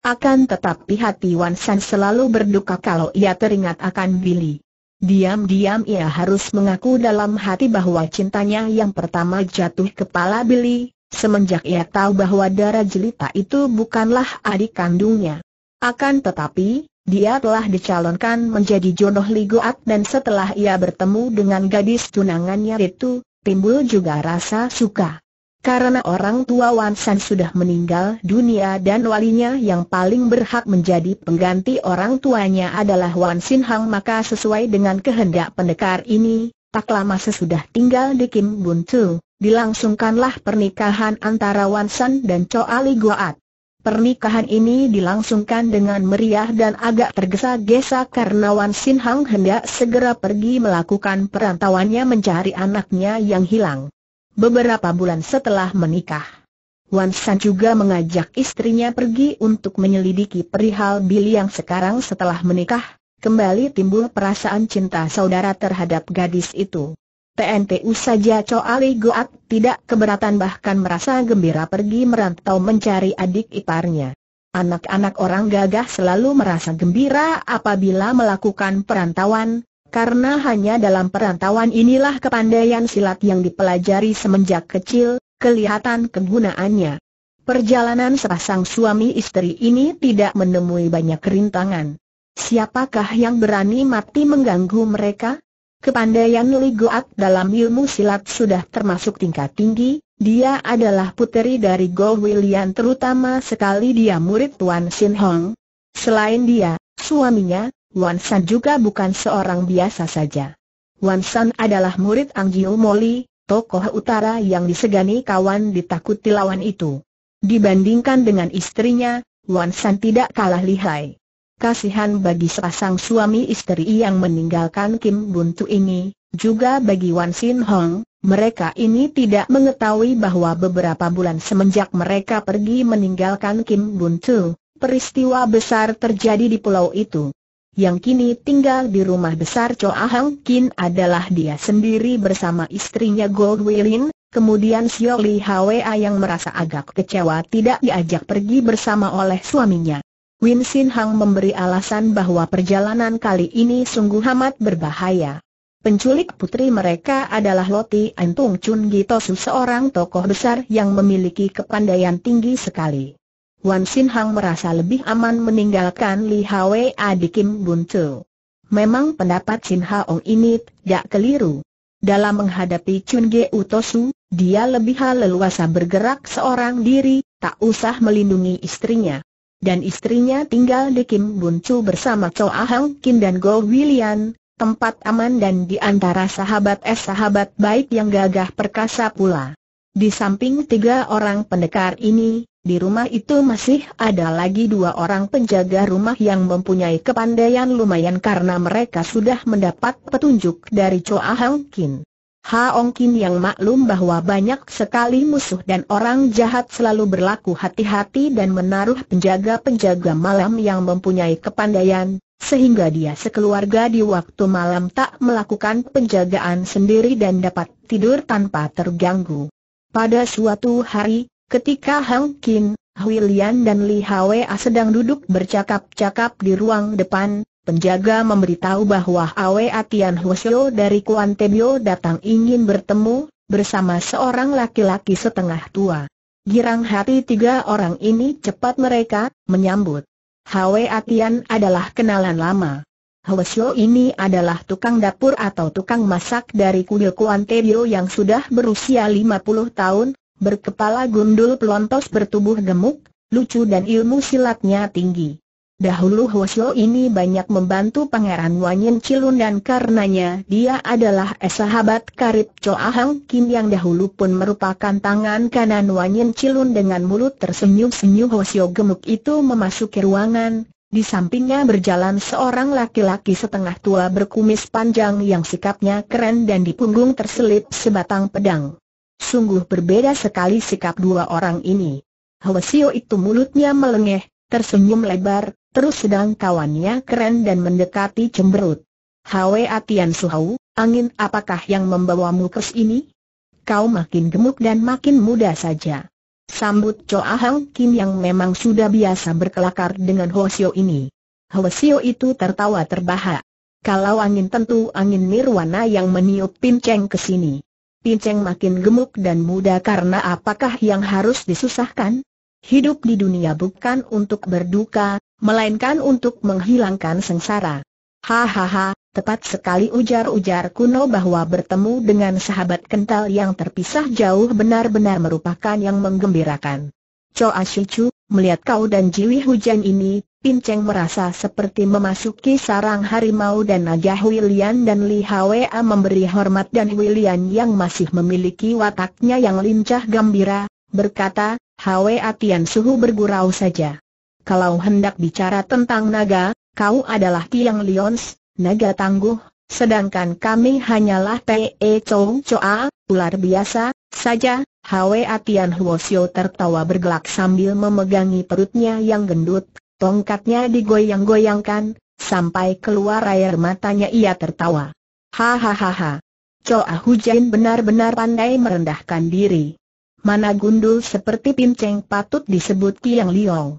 Akan tetapi hati Wan San selalu berduka kalau ia teringat akan Billy. Diam-diam ia harus mengaku dalam hati bahwa cintanya yang pertama jatuh kepala Billy, semenjak ia tahu bahwa darah jelita itu bukanlah adik kandungnya. Akan tetapi, dia telah dicalonkan menjadi jodoh Li dan setelah ia bertemu dengan gadis tunangannya itu, timbul juga rasa suka. Karena orang tua Wan sudah meninggal dunia dan walinya yang paling berhak menjadi pengganti orang tuanya adalah Wan Sin Hang maka sesuai dengan kehendak pendekar ini, tak lama sesudah tinggal di Kim Bun Tu, dilangsungkanlah pernikahan antara Wan dan Choa Ligoat. Pernikahan ini dilangsungkan dengan meriah dan agak tergesa-gesa karena Wan Sin Hang hendak segera pergi melakukan perantauannya mencari anaknya yang hilang. Beberapa bulan setelah menikah, Wan San juga mengajak istrinya pergi untuk menyelidiki perihal Billy yang sekarang setelah menikah, kembali timbul perasaan cinta saudara terhadap gadis itu. TNPU saja Coali Goat tidak keberatan bahkan merasa gembira pergi merantau mencari adik iparnya. Anak-anak orang gagah selalu merasa gembira apabila melakukan perantauan, karena hanya dalam perantauan inilah kepandaian silat yang dipelajari semenjak kecil, kelihatan kegunaannya. Perjalanan sepasang suami istri ini tidak menemui banyak kerintangan. Siapakah yang berani mati mengganggu mereka? Kepandaian Li Goat dalam ilmu silat sudah termasuk tingkat tinggi, dia adalah puteri dari Go William terutama sekali dia murid Tuan Sin Hong. Selain dia, suaminya, Wan San juga bukan seorang biasa saja. Wan San adalah murid Ang Jiu Moli, tokoh utara yang disegani kawan ditakuti lawan itu. Dibandingkan dengan istrinya, Wan San tidak kalah lihai. Kasihan bagi sepasang suami istri yang meninggalkan Kim Buntu ini, juga bagi Wan Sin Hong, mereka ini tidak mengetahui bahwa beberapa bulan semenjak mereka pergi meninggalkan Kim Buntu, peristiwa besar terjadi di pulau itu. Yang kini tinggal di rumah besar Choa Hang Kin adalah dia sendiri bersama istrinya Gold Willin, kemudian Xiao Li Hwa yang merasa agak kecewa tidak diajak pergi bersama oleh suaminya. Win Sin Hang memberi alasan bahwa perjalanan kali ini sungguh amat berbahaya. Penculik putri mereka adalah Loti Antung Chun Gitosu seorang tokoh besar yang memiliki kepandaian tinggi sekali. Wan Sin Hang merasa lebih aman meninggalkan Li Hwe Adi Kim Bun Tu. Memang pendapat Sin Haong ini tidak keliru. Dalam menghadapi Chun Ge Utosu, dia lebih hal leluasa bergerak seorang diri, tak usah melindungi istrinya dan istrinya tinggal di Kim Bun Chu bersama Cho Hang Kin dan Go Willian, tempat aman dan di antara sahabat es sahabat baik yang gagah perkasa pula. Di samping tiga orang pendekar ini, di rumah itu masih ada lagi dua orang penjaga rumah yang mempunyai kepandaian lumayan karena mereka sudah mendapat petunjuk dari Cho Hang Kin. Haong Kim yang maklum bahwa banyak sekali musuh dan orang jahat selalu berlaku hati-hati dan menaruh penjaga-penjaga malam yang mempunyai kepandaian, sehingga dia sekeluarga di waktu malam tak melakukan penjagaan sendiri dan dapat tidur tanpa terganggu. Pada suatu hari, ketika Hang Kim, Hui Lian dan Li Hwa sedang duduk bercakap-cakap di ruang depan, Penjaga memberitahu bahwa Awe Atian Hwasyo dari Kuan Tebio datang ingin bertemu, bersama seorang laki-laki setengah tua. Girang hati tiga orang ini cepat mereka, menyambut. Hwe Atian adalah kenalan lama. Hwasyo ini adalah tukang dapur atau tukang masak dari kuil Kuan Tebio yang sudah berusia 50 tahun, berkepala gundul pelontos bertubuh gemuk, lucu dan ilmu silatnya tinggi. Dahulu Hoshio ini banyak membantu Pangeran Wanyin Cilun dan karenanya dia adalah eh, sahabat karib Choa Hang Kim yang dahulu pun merupakan tangan kanan Wanyin Cilun dengan mulut tersenyum-senyum Hoshio gemuk itu memasuki ruangan. Di sampingnya berjalan seorang laki-laki setengah tua berkumis panjang yang sikapnya keren dan di punggung terselip sebatang pedang. Sungguh berbeda sekali sikap dua orang ini. Hwasio itu mulutnya melengeh, tersenyum lebar, terus sedang kawannya keren dan mendekati cemberut. Hwe Atian Suhau, angin apakah yang membawamu ke sini? Kau makin gemuk dan makin muda saja. Sambut Choa Hang Kim yang memang sudah biasa berkelakar dengan Sio ini. Sio itu tertawa terbahak. Kalau angin tentu angin nirwana yang meniup pinceng ke sini. Pinceng makin gemuk dan muda karena apakah yang harus disusahkan? Hidup di dunia bukan untuk berduka, melainkan untuk menghilangkan sengsara. Hahaha, tepat sekali ujar-ujar kuno bahwa bertemu dengan sahabat kental yang terpisah jauh benar-benar merupakan yang menggembirakan. Choa Shichu, melihat kau dan Jiwi hujan ini, Pinceng merasa seperti memasuki sarang harimau dan Naga Huilian dan Li Hwa memberi hormat dan Huilian yang masih memiliki wataknya yang lincah gembira, berkata, Hwe Atian Suhu bergurau saja. Kalau hendak bicara tentang naga, kau adalah Tiang Lions, naga tangguh, sedangkan kami hanyalah Te Chong Choa, ular biasa, saja. Hwe Atian Huosio tertawa bergelak sambil memegangi perutnya yang gendut, tongkatnya digoyang-goyangkan, sampai keluar air matanya ia tertawa. Hahaha. Choa Hujain benar-benar pandai merendahkan diri mana gundul seperti pinceng patut disebut Kiang Liong.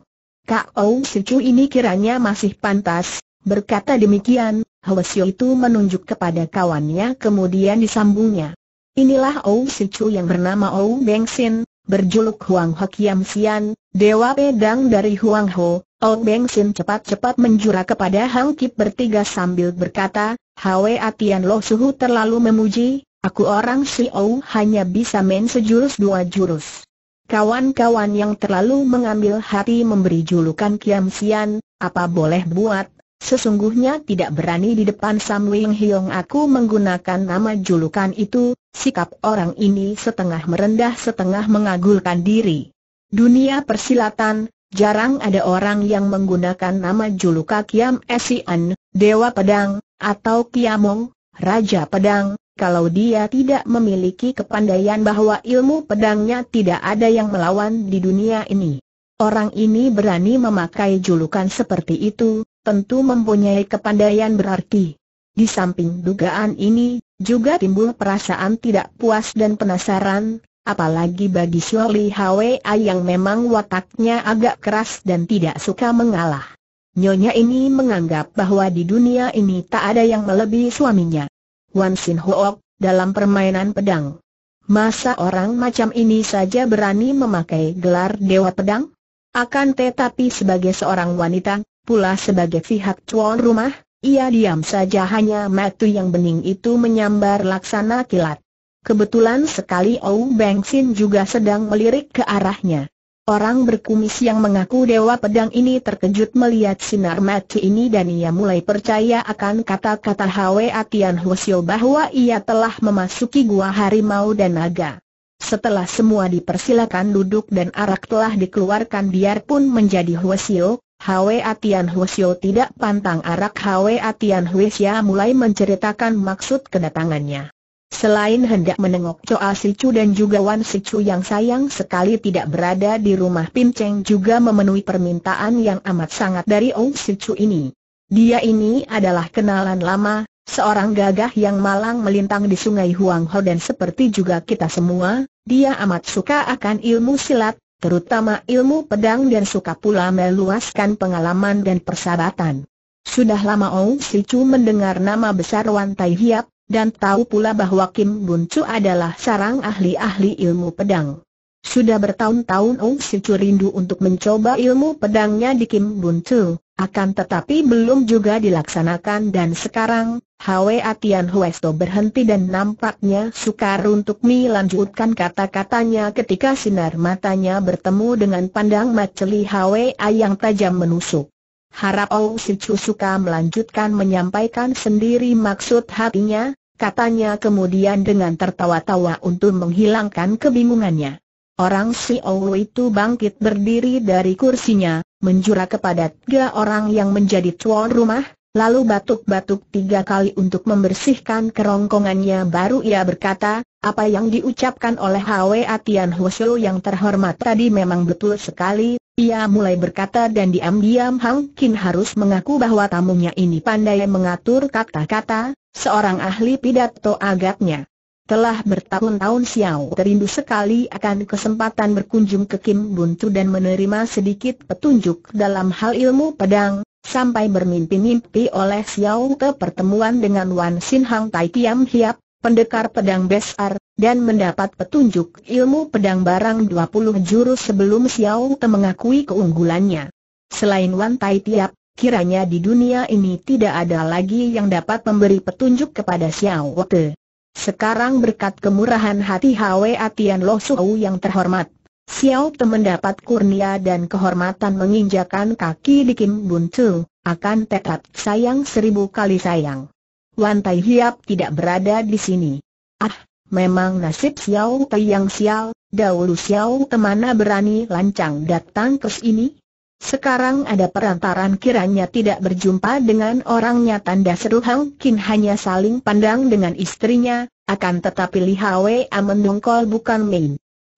Kak Ou Sicu ini kiranya masih pantas, berkata demikian, Hwasyo itu menunjuk kepada kawannya kemudian disambungnya. Inilah Ou Sicu yang bernama Ou Beng Sin, berjuluk Huang Kiam Sian, Dewa Pedang dari Huang Ho, Ou Beng Sin cepat-cepat menjura kepada Hang Kip bertiga sambil berkata, Hwe Atian Lo Suhu terlalu memuji, Aku orang Xiao hanya bisa main sejurus dua jurus. Kawan-kawan yang terlalu mengambil hati memberi julukan Kiam Sian, apa boleh buat, Sesungguhnya tidak berani di depan Sam Wing Hiong aku menggunakan nama julukan itu, sikap orang ini setengah merendah setengah mengagulkan diri. Dunia persilatan, jarang ada orang yang menggunakan nama julukan Kiam Sian, Dewa Pedang, atau Kiamong, Raja Pedang, kalau dia tidak memiliki kepandaian bahwa ilmu pedangnya tidak ada yang melawan di dunia ini. Orang ini berani memakai julukan seperti itu, tentu mempunyai kepandaian berarti. Di samping dugaan ini, juga timbul perasaan tidak puas dan penasaran, apalagi bagi Shirley Hwa yang memang wataknya agak keras dan tidak suka mengalah. Nyonya ini menganggap bahwa di dunia ini tak ada yang melebihi suaminya. Wan Sin Hook, dalam permainan pedang. Masa orang macam ini saja berani memakai gelar Dewa Pedang? Akan tetapi sebagai seorang wanita, pula sebagai pihak Cuan rumah, ia diam saja hanya matu yang bening itu menyambar laksana kilat. Kebetulan sekali Ou Beng Sin juga sedang melirik ke arahnya. Orang berkumis yang mengaku dewa pedang ini terkejut melihat sinar mati ini dan ia mulai percaya akan kata-kata Hwe Atian Hwasyo bahwa ia telah memasuki gua harimau dan naga. Setelah semua dipersilakan duduk dan arak telah dikeluarkan biarpun menjadi Hwasyo, Hwe Atian Hwasyo tidak pantang arak Hwe Atian Hosio mulai menceritakan maksud kedatangannya. Selain hendak menengok Choa Sichu dan juga Wan Sichu yang sayang sekali tidak berada di rumah Pin Cheng juga memenuhi permintaan yang amat sangat dari Ong Sichu ini. Dia ini adalah kenalan lama, seorang gagah yang malang melintang di sungai Huang Ho dan seperti juga kita semua, dia amat suka akan ilmu silat, terutama ilmu pedang dan suka pula meluaskan pengalaman dan persahabatan. Sudah lama Ong Sichu mendengar nama besar Wan Tai Hiap, dan tahu pula bahwa Kim Bun Chu adalah sarang ahli-ahli ilmu pedang. Sudah bertahun-tahun Ong Chu rindu untuk mencoba ilmu pedangnya di Kim Bun Chu, akan tetapi belum juga dilaksanakan dan sekarang, Hwe Atian Huesto berhenti dan nampaknya sukar untuk melanjutkan kata-katanya ketika sinar matanya bertemu dengan pandang maceli A yang tajam menusuk. Harap Ong Chu suka melanjutkan menyampaikan sendiri maksud hatinya, katanya kemudian dengan tertawa-tawa untuk menghilangkan kebingungannya. Orang si Xiao itu bangkit berdiri dari kursinya, menjurah kepada tiga orang yang menjadi tuan rumah, lalu batuk-batuk tiga kali untuk membersihkan kerongkongannya baru ia berkata, apa yang diucapkan oleh Hwe Atian Hwasyo yang terhormat tadi memang betul sekali, ia mulai berkata dan diam-diam Hang Kin harus mengaku bahwa tamunya ini pandai mengatur kata-kata, Seorang ahli pidato agaknya. Telah bertahun-tahun Xiao terindu sekali akan kesempatan berkunjung ke Kim Buntu dan menerima sedikit petunjuk dalam hal ilmu pedang, sampai bermimpi-mimpi oleh Xiao ke pertemuan dengan Wan Sin Hang Tai Kiam Hiap, pendekar pedang besar, dan mendapat petunjuk ilmu pedang barang 20 jurus sebelum Xiao Te mengakui keunggulannya. Selain Wan Tai Tiap, Kiranya di dunia ini tidak ada lagi yang dapat memberi petunjuk kepada Xiao Wote. Sekarang berkat kemurahan hati Hwe Atian Lo Suhu yang terhormat, Xiao Te mendapat kurnia dan kehormatan menginjakan kaki di Kim Bun Chu, akan tetap sayang seribu kali sayang. Wan Tai Hiap tidak berada di sini. Ah, memang nasib Xiao Te yang sial, dahulu Xiao Te mana berani lancang datang ke sini? Sekarang ada perantaran kiranya tidak berjumpa dengan orangnya tanda seru Hang Kin hanya saling pandang dengan istrinya, akan tetapi Li Hwa mendongkol bukan main.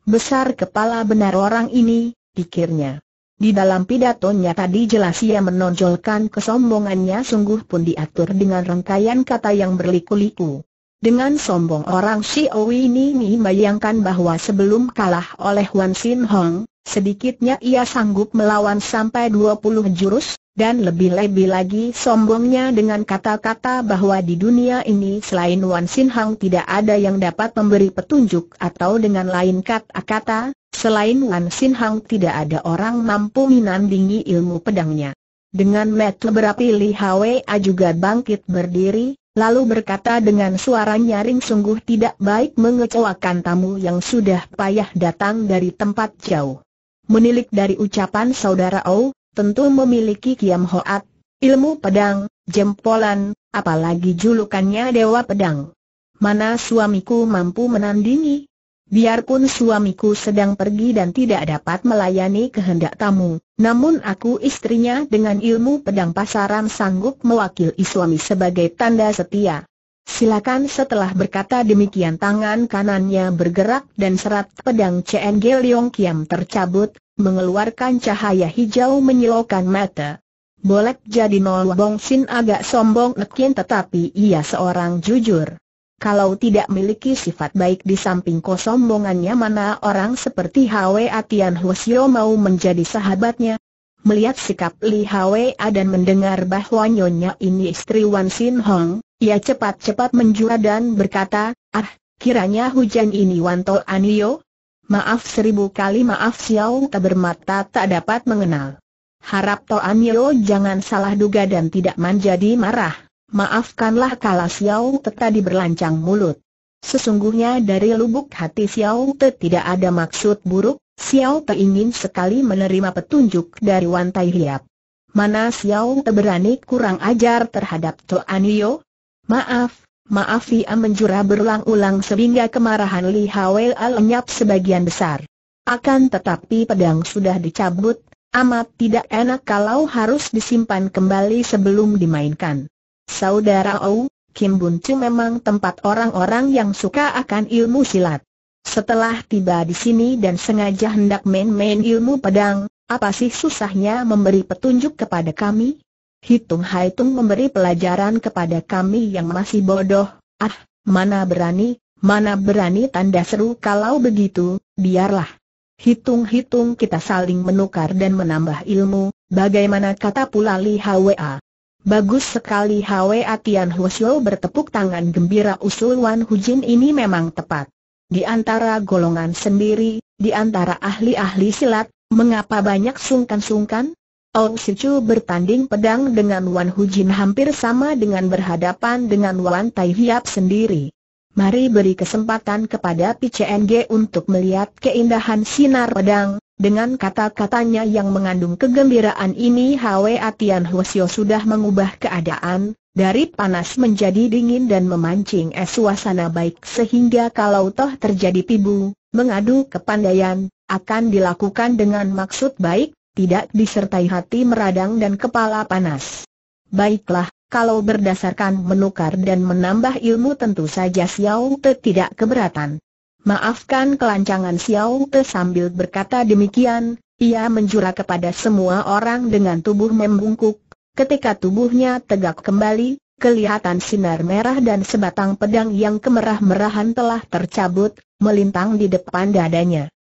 Besar kepala benar orang ini, pikirnya. Di dalam pidatonya tadi jelas ia menonjolkan kesombongannya sungguh pun diatur dengan rangkaian kata yang berliku-liku. Dengan sombong orang Xiao ini membayangkan bahwa sebelum kalah oleh Wan Sin Hong, sedikitnya ia sanggup melawan sampai 20 jurus, dan lebih-lebih lagi sombongnya dengan kata-kata bahwa di dunia ini selain Wan Sin Hong tidak ada yang dapat memberi petunjuk atau dengan lain kata-kata, selain Wan Sin Hong tidak ada orang mampu menandingi ilmu pedangnya. Dengan metu berapi Li Hwa juga bangkit berdiri, lalu berkata dengan suara nyaring sungguh tidak baik mengecewakan tamu yang sudah payah datang dari tempat jauh. Menilik dari ucapan saudara O, tentu memiliki kiam hoat, ilmu pedang, jempolan, apalagi julukannya Dewa Pedang. Mana suamiku mampu menandingi? Biarpun suamiku sedang pergi dan tidak dapat melayani kehendak tamu, namun aku istrinya dengan ilmu pedang pasaran sanggup mewakili suami sebagai tanda setia. Silakan setelah berkata demikian tangan kanannya bergerak dan serat pedang Chen Liang Kiam tercabut, mengeluarkan cahaya hijau menyilaukan mata. Boleh jadi Nol Bong Sin agak sombong nekin tetapi ia seorang jujur. Kalau tidak memiliki sifat baik di samping kosombongannya mana orang seperti Hwe Atian Hwasyo mau menjadi sahabatnya? Melihat sikap Li Hwa dan mendengar bahwa nyonya ini istri Wan Sin Hong, ia cepat-cepat menjual dan berkata, Ah, kiranya hujan ini Wan Wanto Anio? Maaf seribu kali maaf Xiao tak bermata tak dapat mengenal. Harap To Anio jangan salah duga dan tidak menjadi marah. Maafkanlah kalau Xiao Te tadi berlancang mulut. Sesungguhnya dari lubuk hati Xiao Te tidak ada maksud buruk, Xiao Te ingin sekali menerima petunjuk dari Wan Tai Hiap. Mana Xiao Te berani kurang ajar terhadap Tuan Yo? Maaf, maaf ia menjura berulang-ulang sehingga kemarahan Li Hwee lenyap sebagian besar. Akan tetapi pedang sudah dicabut, amat tidak enak kalau harus disimpan kembali sebelum dimainkan. Saudara Ou, Kim Bun Chu memang tempat orang-orang yang suka akan ilmu silat. Setelah tiba di sini dan sengaja hendak main-main ilmu pedang, apa sih susahnya memberi petunjuk kepada kami? Hitung-hitung memberi pelajaran kepada kami yang masih bodoh, ah, mana berani, mana berani tanda seru kalau begitu, biarlah. Hitung-hitung kita saling menukar dan menambah ilmu, bagaimana kata pula Li Hwa? Bagus sekali Hwe Atian Hwasyo bertepuk tangan gembira usul Wan Hujin ini memang tepat. Di antara golongan sendiri, di antara ahli-ahli silat, mengapa banyak sungkan-sungkan? Ong Sichu bertanding pedang dengan Wan Hujin hampir sama dengan berhadapan dengan Wan Tai Hiap sendiri. Mari beri kesempatan kepada PCNG untuk melihat keindahan sinar pedang, dengan kata-katanya yang mengandung kegembiraan ini Hwe Atian Hwasyo sudah mengubah keadaan, dari panas menjadi dingin dan memancing es suasana baik sehingga kalau toh terjadi pibu, mengadu kepandaian, akan dilakukan dengan maksud baik, tidak disertai hati meradang dan kepala panas. Baiklah, kalau berdasarkan menukar dan menambah ilmu tentu saja Xiao Te tidak keberatan. Maafkan kelancangan Xiao Te sambil berkata demikian, ia menjura kepada semua orang dengan tubuh membungkuk. Ketika tubuhnya tegak kembali, kelihatan sinar merah dan sebatang pedang yang kemerah-merahan telah tercabut, melintang di depan dadanya.